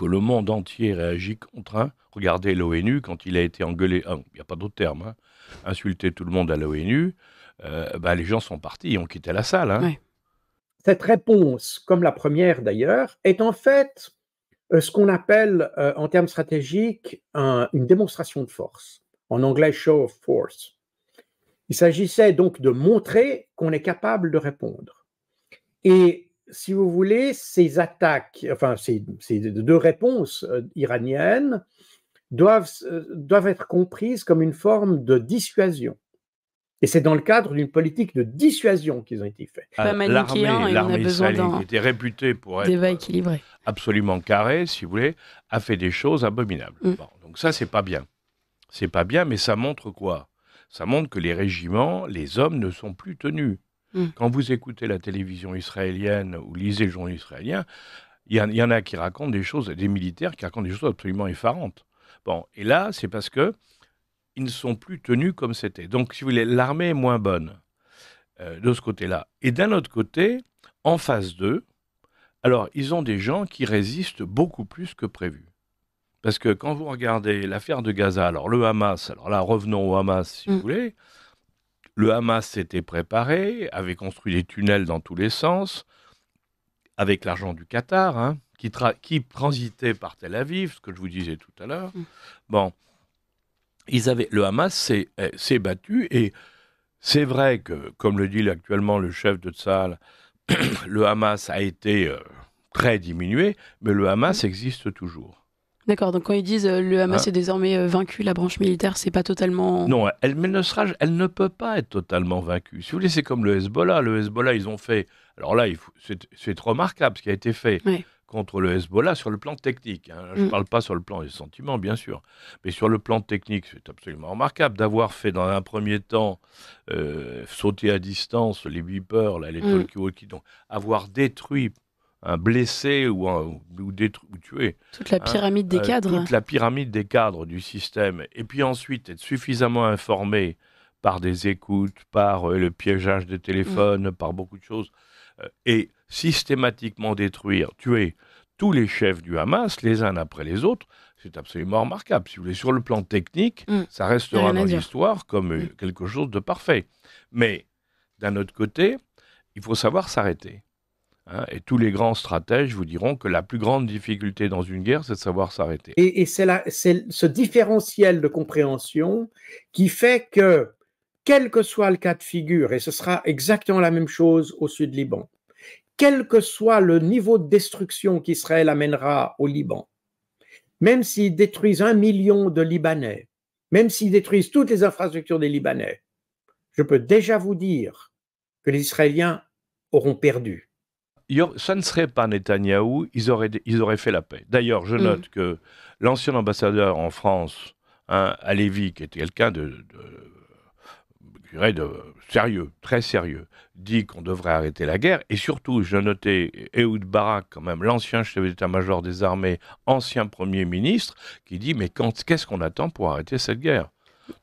le monde entier réagit contre Regardez l'ONU quand il a été engueulé, ah, il n'y a pas d'autre terme, hein, insulter tout le monde à l'ONU, euh, bah, les gens sont partis, ils ont quitté la salle. Hein. Cette réponse, comme la première d'ailleurs, est en fait euh, ce qu'on appelle euh, en termes stratégiques une démonstration de force. En anglais, show of force. Il s'agissait donc de montrer qu'on est capable de répondre. Et si vous voulez, ces attaques, enfin ces, deux réponses euh, iraniennes doivent, euh, doivent être comprises comme une forme de dissuasion. Et c'est dans le cadre d'une politique de dissuasion qu'ils ont été faits. Ah, l'armée hein, israélienne, qui était réputée pour être absolument carrée, si vous voulez, a fait des choses abominables. Mm. donc ça, c'est pas bien. C'est pas bien, mais ça montre quoi ça montre que les régiments, les hommes ne sont plus tenus. Hmm. Quand vous écoutez la télévision israélienne ou lisez le journal israélien, il y, en a qui racontent des choses, des militaires qui racontent des choses absolument effarantes. Bon, et là, c'est parce que ils ne sont plus tenus comme c'était. Donc, si vous voulez, l'armée est moins bonne euh, de ce côté-là. Et d'un autre côté, en face d'eux, alors, ils ont des gens qui résistent beaucoup plus que prévu. Parce que quand vous regardez l'affaire de Gaza, alors le Hamas, alors là revenons au Hamas si vous mm. voulez, le Hamas s'était préparé, avait construit des tunnels dans tous les sens, avec l'argent du Qatar, hein, qui, qui, transitait par Tel Aviv, ce que je vous disais tout à l'heure. Mm. Bon, ils le Hamas eh, s'est battu et c'est vrai que, comme le dit actuellement le chef de Tsal, le Hamas a été euh, très diminué, mais le Hamas mm. existe toujours. D'accord, donc quand ils disent euh, le Hamas ah. est désormais euh, vaincu, la branche militaire, c'est pas totalement. Non, elle, ne sera, elle ne peut pas être totalement vaincue. Si vous voulez, c'est comme le Hezbollah. Le Hezbollah, ils ont fait. Alors là, c'est remarquable ce qui a été fait contre le Hezbollah sur le plan technique. Hein. Je ne mm. parle pas sur le plan des sentiments, bien sûr. Mais sur le plan technique, c'est absolument remarquable d'avoir fait dans un premier temps euh, sauter à distance les Beepers, les mm. donc avoir détruit un blessé ou, un, ou, tué. Toute la hein, pyramide des euh, cadres. Toute la pyramide des cadres du système. Et puis ensuite, être suffisamment informé par des écoutes, par euh, le piégeage des téléphones, par beaucoup de choses, euh, et systématiquement détruire, tuer tous les chefs du Hamas, les uns après les autres, c'est absolument remarquable. Si vous voulez, sur le plan technique, mm. ça restera dans l'histoire comme mm. quelque chose de parfait. Mais d'un autre côté, il faut savoir s'arrêter. Hein, et tous les grands stratèges vous diront que la plus grande difficulté dans une guerre, c'est de savoir s'arrêter. Et, c'est ce différentiel de compréhension qui fait que, quel que soit le cas de figure, et ce sera exactement la même chose au sud Liban, quel que soit le niveau de destruction qu'Israël amènera au Liban, même s'ils détruisent un million de Libanais, même s'ils détruisent toutes les infrastructures des Libanais, je peux déjà vous dire que les Israéliens auront perdu ça ne serait pas Netanyahou, ils auraient, ils auraient fait la paix. D'ailleurs, je mm. note que l'ancien ambassadeur en France, à hein, Lévis, qui était quelqu'un de, sérieux, très sérieux, dit qu'on devrait arrêter la guerre. Et surtout, je notais Ehud Barak, quand même, l'ancien chef d'état-major des armées, ancien Premier ministre, qui dit Mais qu'est-ce qu'on attend pour arrêter cette guerre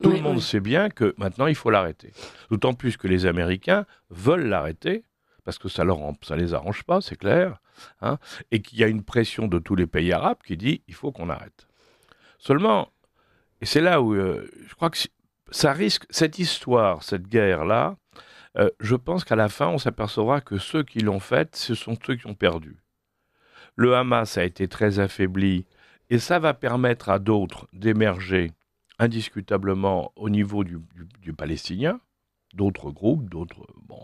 Tout le monde sait bien que maintenant, il faut l'arrêter. D'autant plus que les Américains veulent l'arrêter parce que ça ne ça les arrange pas, c'est clair, hein, et qu'il y a une pression de tous les pays arabes qui dit il faut qu'on arrête. Seulement, et c'est là où euh, je crois que ça risque cette histoire, cette guerre là. Euh, je pense qu'à la fin, on s'apercevra que ceux qui l'ont faite, ce sont ceux qui ont perdu. Le Hamas a été très affaibli et ça va permettre à d'autres d'émerger indiscutablement au niveau du, du, du palestinien, d'autres groupes, d'autres. Bon,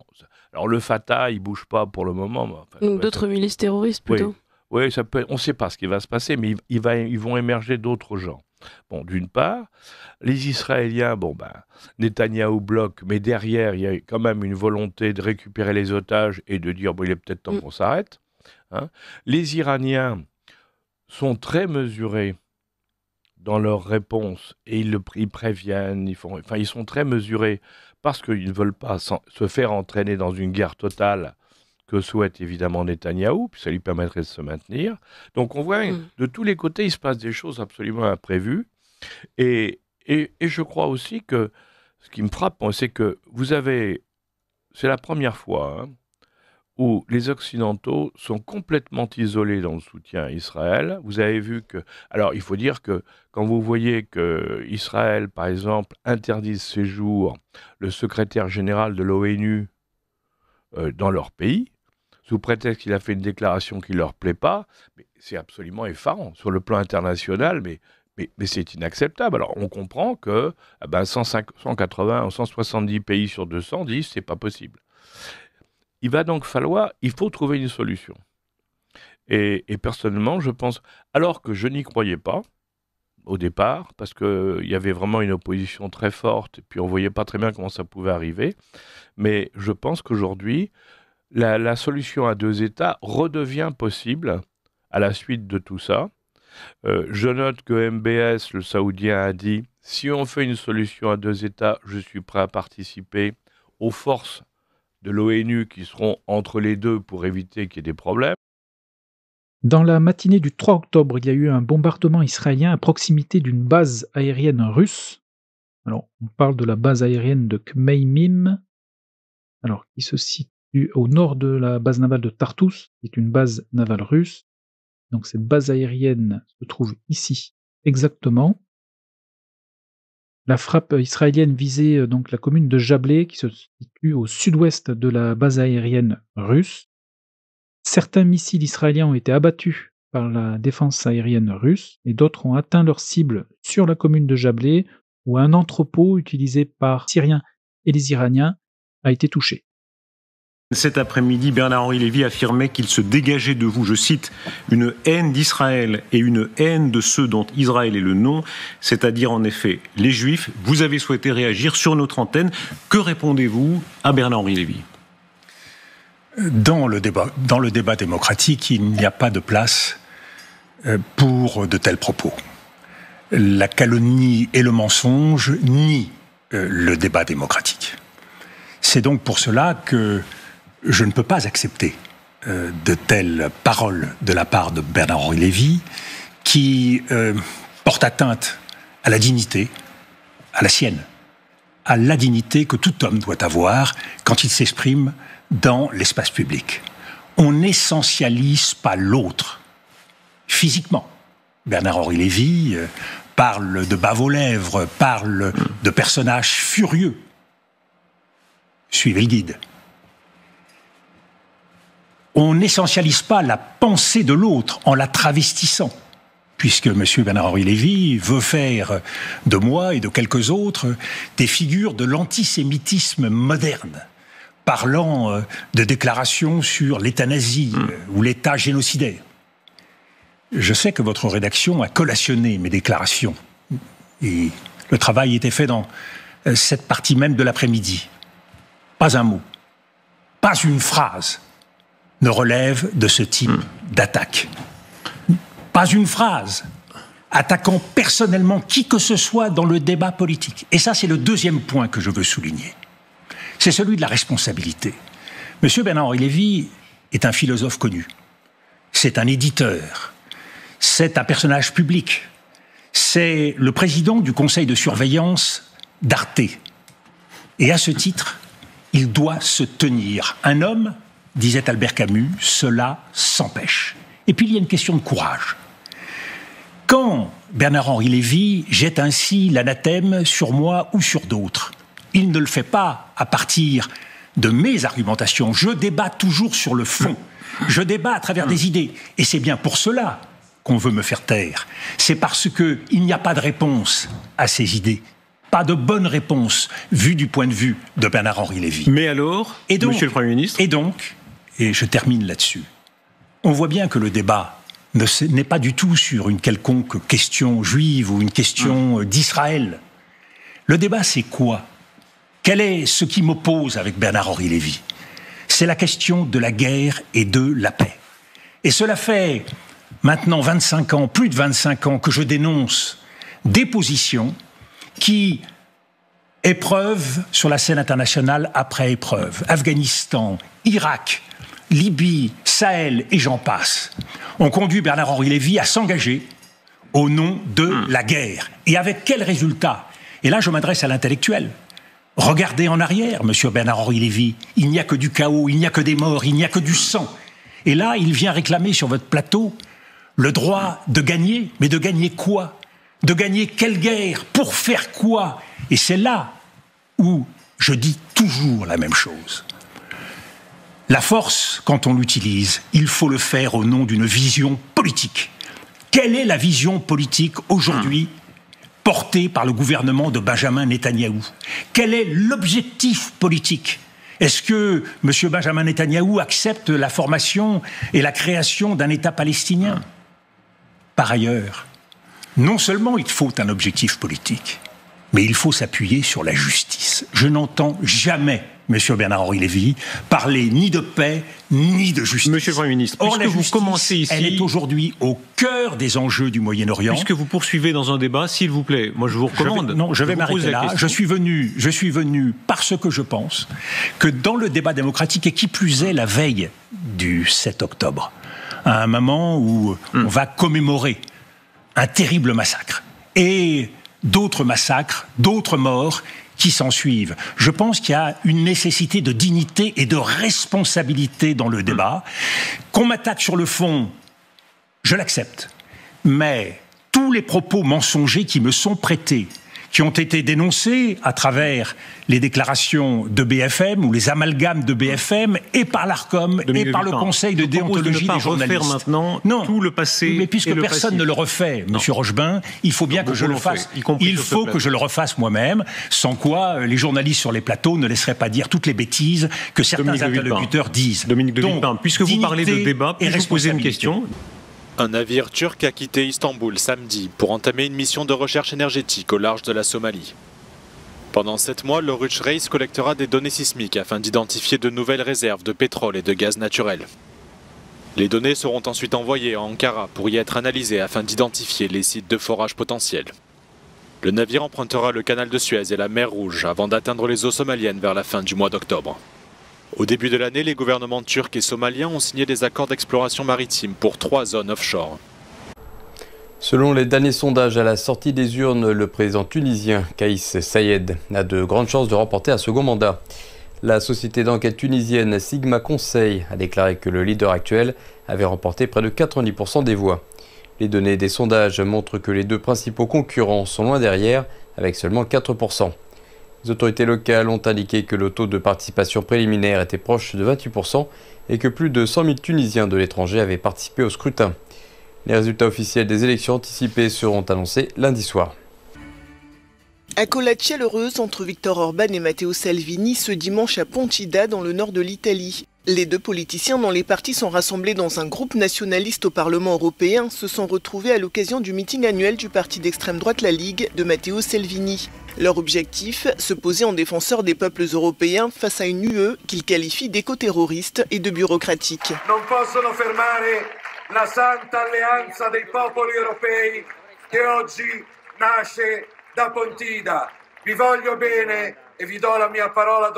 alors le Fatah, il bouge pas pour le moment. Donc d'autres milices terroristes plutôt. Oui, ça on ne sait pas ce qui va se passer, mais ils vont émerger d'autres gens. Bon, d'une part, les Israéliens, bon ben, Netanyahou bloque, mais derrière, il y a quand même une volonté de récupérer les otages et de dire, bon, il est peut-être temps mm. qu'on s'arrête. Hein. Les Iraniens sont très mesurés dans leurs réponses et ils, le, préviennent, enfin, ils sont très mesurés parce qu'ils ne veulent pas se faire entraîner dans une guerre totale que souhaite évidemment Netanyahou, puis ça lui permettrait de se maintenir. Donc on voit, mm. de tous les côtés, il se passe des choses absolument imprévues. Et, et, et je crois aussi que ce qui me frappe, c'est que vous avez, c'est la première fois, hein, où les Occidentaux sont complètement isolés dans le soutien à Israël. Vous avez vu que... Alors, il faut dire que quand vous voyez que Israël, par exemple, interdise jours le secrétaire général de l'ONU euh, dans leur pays, sous prétexte qu'il a fait une déclaration qui ne leur plaît pas, c'est absolument effarant sur le plan international, mais, mais, c'est inacceptable. Alors on comprend que 180 ah ben, ou 170 pays sur 210, disent c'est pas possible. Il va donc falloir, il faut trouver une solution. Et, personnellement, je pense, alors que je n'y croyais pas au départ, parce qu'il euh, y avait vraiment une opposition très forte, et puis on ne voyait pas très bien comment ça pouvait arriver, mais je pense qu'aujourd'hui, la, solution à deux États redevient possible à la suite de tout ça. Euh, je note que MBS, le Saoudien, a dit si on fait une solution à deux États, je suis prêt à participer aux forces de l'ONU qui seront entre les deux pour éviter qu'il y ait des problèmes. Dans la matinée du 3 octobre, il y a eu un bombardement israélien à proximité d'une base aérienne russe. Alors, on parle de la base aérienne de Khmeimim, alors, qui se situe au nord de la base navale de Tartus, qui est une base navale russe. Donc, cette base aérienne se trouve ici exactement. La frappe israélienne visait euh, donc la commune de Jablé, qui se situe au sud-ouest de la base aérienne russe. Certains missiles israéliens ont été abattus par la défense aérienne russe et d'autres ont atteint leur cible sur la commune de Jablé, où un entrepôt utilisé par Syriens et les Iraniens a été touché. Cet après-midi, Bernard-Henri Lévy affirmait qu'il se dégageait de vous, je cite, une haine d'Israël et une haine de ceux dont Israël est le nom, c'est-à-dire en effet les Juifs. Vous avez souhaité réagir sur notre antenne. Que répondez-vous à Bernard-Henri Lévy dans le, débat, dans le débat démocratique, il n'y a pas de place euh, pour de tels propos. La calomnie et le mensonge nient euh, le débat démocratique. C'est donc pour cela que je ne peux pas accepter euh, de telles paroles de la part de Bernard-Henri Lévy qui euh, porte portent atteinte à la dignité, à la sienne, à la dignité que tout homme doit avoir quand il s'exprime dans l'espace public. On n'essentialise pas l'autre physiquement. Bernard-Henri Lévy euh, parle de bas vos lèvres, parle de personnages furieux. Suivez le guide on n'essentialise pas la pensée de l'autre en la travestissant puisque M. Bernard-Henri Lévy veut faire de moi et de quelques autres des figures de l'antisémitisme moderne, parlant euh, de déclarations sur l'état nazi hmm. euh, ou l'État génocidaire. Je sais que votre rédaction a collationné mes déclarations, et le travail était fait dans euh, cette partie même de l'après-midi. Pas un mot, pas une phrase ne relève de ce type hmm. d'attaque. Pas une phrase attaquant personnellement qui que ce soit dans le débat politique. Et ça, c'est le deuxième point que je veux souligner. C'est celui de la responsabilité. Monsieur Bernard-Henri Lévy est un philosophe connu. C'est un éditeur. C'est un personnage public. C'est le président du conseil de surveillance d'Arte. Et à ce titre, il doit se tenir. Un homme disait Albert Camus, cela s'empêche. Et puis il y a une question de courage. Quand Bernard-Henri Lévy jette ainsi l'anathème sur moi ou sur d'autres, il ne le fait pas à partir de mes argumentations. Je débat toujours sur le fond. Je débat à travers des idées. Et c'est bien pour cela qu'on veut me faire taire. C'est parce qu'il n'y a pas de réponse à ces idées. Pas de bonne réponse, vue du point de vue de Bernard-Henri Lévy. Mais alors, et donc, monsieur le Premier ministre Et donc, et je termine là-dessus, on voit bien que le débat n'est pas du tout sur une quelconque question juive ou une question hum. euh, d'Israël. Le débat, c'est quoi Quel est ce qui m'oppose avec Bernard-Henri Lévy C'est la question de la guerre et de la paix. Et cela fait maintenant 25 ans, plus de 25 ans, que je dénonce des positions qui épreuvent sur la scène internationale après épreuve. Afghanistan, Irak, Libye, Sahel et j'en passe, ont conduit Bernard-Henri Lévy à s'engager au nom de hmm. la guerre. Et avec quel résultat Et là, je m'adresse à l'intellectuel. Regardez en arrière, monsieur Bernard-Henri Lévy. Il n'y a que du chaos, il n'y a que des morts, il n'y a que du sang. Et là, il vient réclamer sur votre plateau le droit de gagner. Mais de gagner quoi De gagner quelle guerre Pour faire quoi Et c'est là où je dis toujours la même chose. La force, quand on l'utilise, il faut le faire au nom d'une vision politique. Quelle est la vision politique aujourd'hui portée par le gouvernement de Benjamin Netanyahou Quel est l'objectif politique est-ce que M. Benjamin Netanyahou accepte la formation et la création d'un État palestinien Par ailleurs, non seulement il faut un objectif politique, mais il faut s'appuyer sur la justice. Je n'entends jamais Monsieur Bernard-Henri Lévy, parler ni de paix ni de justice. Monsieur le Premier ministre, puisque vous commencez ici, elle est aujourd'hui au cœur des enjeux du Moyen-Orient. Puisque vous poursuivez dans un débat, s'il vous plaît, moi je vous recommande. non, je, vais m'arrêter là. Je suis venu, je suis venu parce que je pense que dans le débat démocratique et qui plus est la veille du 7 octobre, à un moment où hmm. on va commémorer un terrible massacre et d'autres massacres, d'autres morts qui s'en suivent. Je pense qu'il y a une nécessité de dignité et de responsabilité dans le débat. Qu'on m'attaque sur le fond, je l'accepte. Mais tous les propos mensongers qui me sont prêtés, qui ont été dénoncés à travers les déclarations de BFM ou les amalgames de BFM et par l'ARCOM et par le Conseil de déontologie de pas des journalistes. maintenant non. tout le passé. Mais puisque personne ne le refait, Monsieur Rochebin, il faut bien que je le fasse. il faut que je le refasse moi-même, sans quoi euh, les journalistes sur les plateaux ne laisseraient pas dire toutes les bêtises que certains interlocuteurs disent. Dominique de puisque vous parlez de débat, puis je vous poser une question. Un navire turc a quitté Istanbul samedi pour entamer une mission de recherche énergétique au large de la Somalie. Pendant sept mois, le Ruch Race collectera des données sismiques afin d'identifier de nouvelles réserves de pétrole et de gaz naturel. Les données seront ensuite envoyées à Ankara pour y être analysées afin d'identifier les sites de forage potentiels. Le navire empruntera le canal de Suez et la mer Rouge avant d'atteindre les eaux somaliennes vers la fin du mois d'octobre. Au début de l'année, les gouvernements turcs et somaliens ont signé des accords d'exploration maritime pour trois zones offshore. Selon les derniers sondages à la sortie des urnes, le président tunisien Kaïs Sayed a de grandes chances de remporter un second mandat. La société d'enquête tunisienne Sigma Conseil a déclaré que le leader actuel avait remporté près de 90% des voix. Les données des sondages montrent que les deux principaux concurrents sont loin derrière, avec seulement 4%. Les autorités locales ont indiqué que le taux de participation préliminaire était proche de 28% et que plus de 100 000 Tunisiens de l'étranger avaient participé au scrutin. Les résultats officiels des élections anticipées seront annoncés lundi soir. Accolade chaleureuse entre Victor Orban et Matteo Salvini ce dimanche à Pontida dans le nord de l'Italie. Les deux politiciens dont les partis sont rassemblés dans un groupe nationaliste au Parlement européen se sont retrouvés à l'occasion du meeting annuel du parti d'extrême droite La Ligue de Matteo Salvini. Leur objectif, se poser en défenseur des peuples européens face à une UE qu'ils qualifient d'éco-terroriste et de bureaucratique. Non fermare la santa alleanza dei popoli europei oggi nasce da Pontida. voglio bene e do la mia parola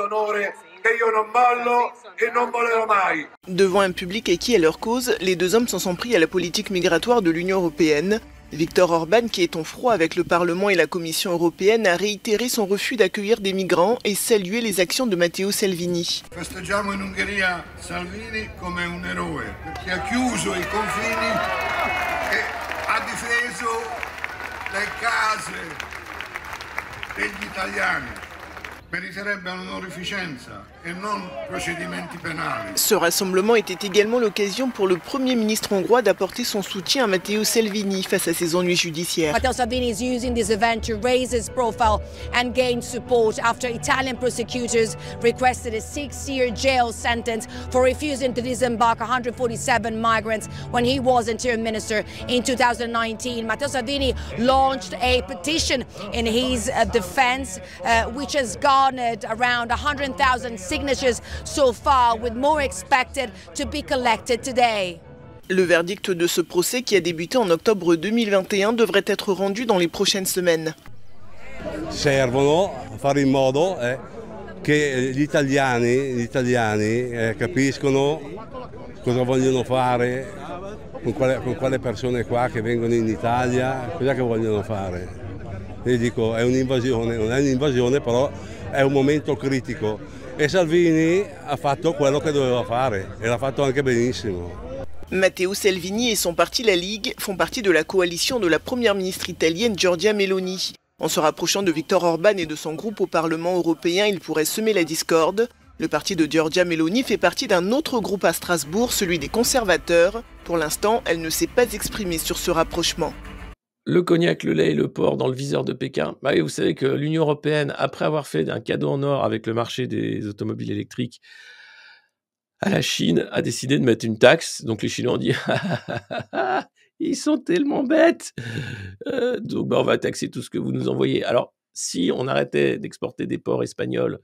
che io non mollo e non mollerò mai. Devant un public acquis à leur cause, les deux hommes s'en sont pris à la politique migratoire de l'Union européenne. Victor Orban, qui est en froid avec le Parlement et la Commission européenne, a réitéré son refus d'accueillir des migrants et salué les actions de Matteo Salvini. in Ungheria Salvini un e non procedimenti penali. Ce rassemblement était également l'occasion pour le Premier ministre hongrois d'apporter son soutien à Matteo Salvini face à ses ennuis judiciaires. Matteo Salvini is using this event to raise his profile and gain support after Italian prosecutors requested a six-year jail sentence for refusing to disembark 147 migrants when he was interior minister in 2019. Matteo Salvini launched a petition in his uh, defense, uh, which has gone garnered around 100,000 signatures so far, with more expected to be collected today. Le verdict de ce procès qui a débuté en octobre 2021 devrait être rendu dans les prochaines semaines. Servono a fare in modo eh, che gli italiani, gli italiani eh, capiscono cosa vogliono fare, con quale, con quale, persone qua che vengono in Italia, cosa che vogliono fare. Io e dico, è un'invasione, non è un'invasione però c'est un momento critico e Salvini ha fatto quello che doveva fare e l'ha fatto anche benissimo. Matteo Salvini et son parti La Ligue font partie de la coalition de la première ministre italienne Giorgia Meloni. En se rapprochant de Victor Orban et de son groupe au Parlement européen, il pourrait semer la discorde. Le parti de Giorgia Meloni fait partie d'un autre groupe à Strasbourg, celui des conservateurs. Pour l'instant, elle ne s'est pas exprimée sur ce rapprochement le cognac, le lait et le porc dans le viseur de Pékin. Bah vous savez que l'Union européenne, après avoir fait un cadeau en or avec le marché des automobiles électriques à la Chine, a décidé de mettre une taxe. Donc les Chinois ont dit ils sont tellement bêtes. Euh, donc bah, on va taxer tout ce que vous nous envoyez. Alors si on arrêtait d'exporter des porcs espagnols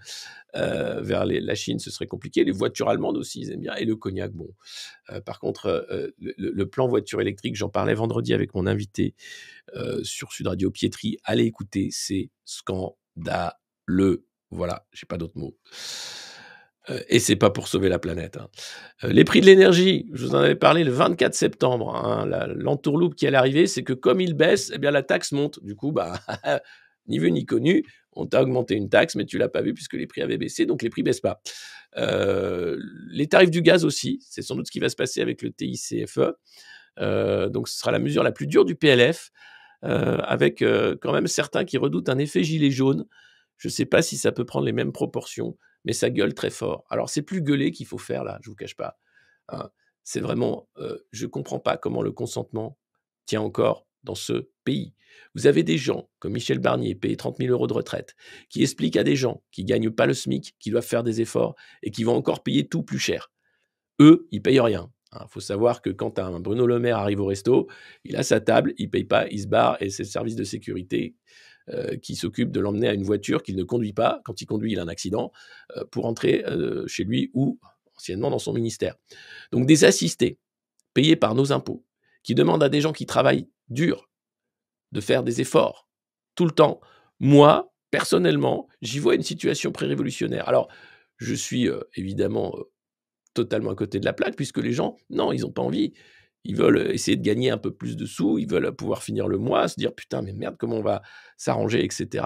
euh, vers la Chine, ce serait compliqué. Les voitures allemandes aussi, ils aiment bien. Et le cognac, bon. Euh, par contre, euh, le, plan voiture électrique, j'en parlais vendredi avec mon invité sur Sud Radio Pietri. Allez écouter, c'est scandaleux. Voilà, j'ai pas d'autres mots et c'est pas pour sauver la planète. Hein. Les prix de l'énergie, je vous en avais parlé le 24 septembre. Hein. L'entourloupe qui allait arriver, c'est que comme il baisse, eh bien la taxe monte. Du coup, bah, ni vu ni connu, on t'a augmenté une taxe, mais tu l'as pas vu puisque les prix avaient baissé, donc les prix baissent pas. Euh, les tarifs du gaz aussi, c'est sans doute ce qui va se passer avec le TICFE. Euh, donc ce sera la mesure la plus dure du PLF, euh, avec quand même certains qui redoutent un effet gilet jaune. Je ne sais pas si ça peut prendre les mêmes proportions, mais ça gueule très fort. Alors c'est plus gueuler qu'il faut faire là, je ne vous cache pas. Hein. c'est vraiment, je comprends pas comment le consentement tient encore dans ce pays. Vous avez des gens comme Michel Barnier, payé 30 000 euros de retraite, qui expliquent à des gens qui ne gagnent pas le SMIC, qui doivent faire des efforts et qui vont encore payer tout plus cher. Eux, ils payent rien. Il hein, faut savoir que quand un Bruno Le Maire arrive au resto, il a sa table, il ne paye pas, il se barre et c'est le service de sécurité euh, qui s'occupe de l'emmener à une voiture qu'il ne conduit pas. Quand il conduit, il a un accident euh, pour entrer euh, chez lui ou anciennement dans son ministère. Donc des assistés payés par nos impôts qui demandent à des gens qui travaillent dur, de faire des efforts tout le temps. Moi, personnellement, j'y vois une situation pré-révolutionnaire. Alors, je suis euh, évidemment euh, totalement à côté de la plaque, puisque les gens, non, ils n'ont pas envie. Ils veulent euh, essayer de gagner un peu plus de sous, ils veulent pouvoir finir le mois, se dire putain, mais merde, comment on va s'arranger, etc.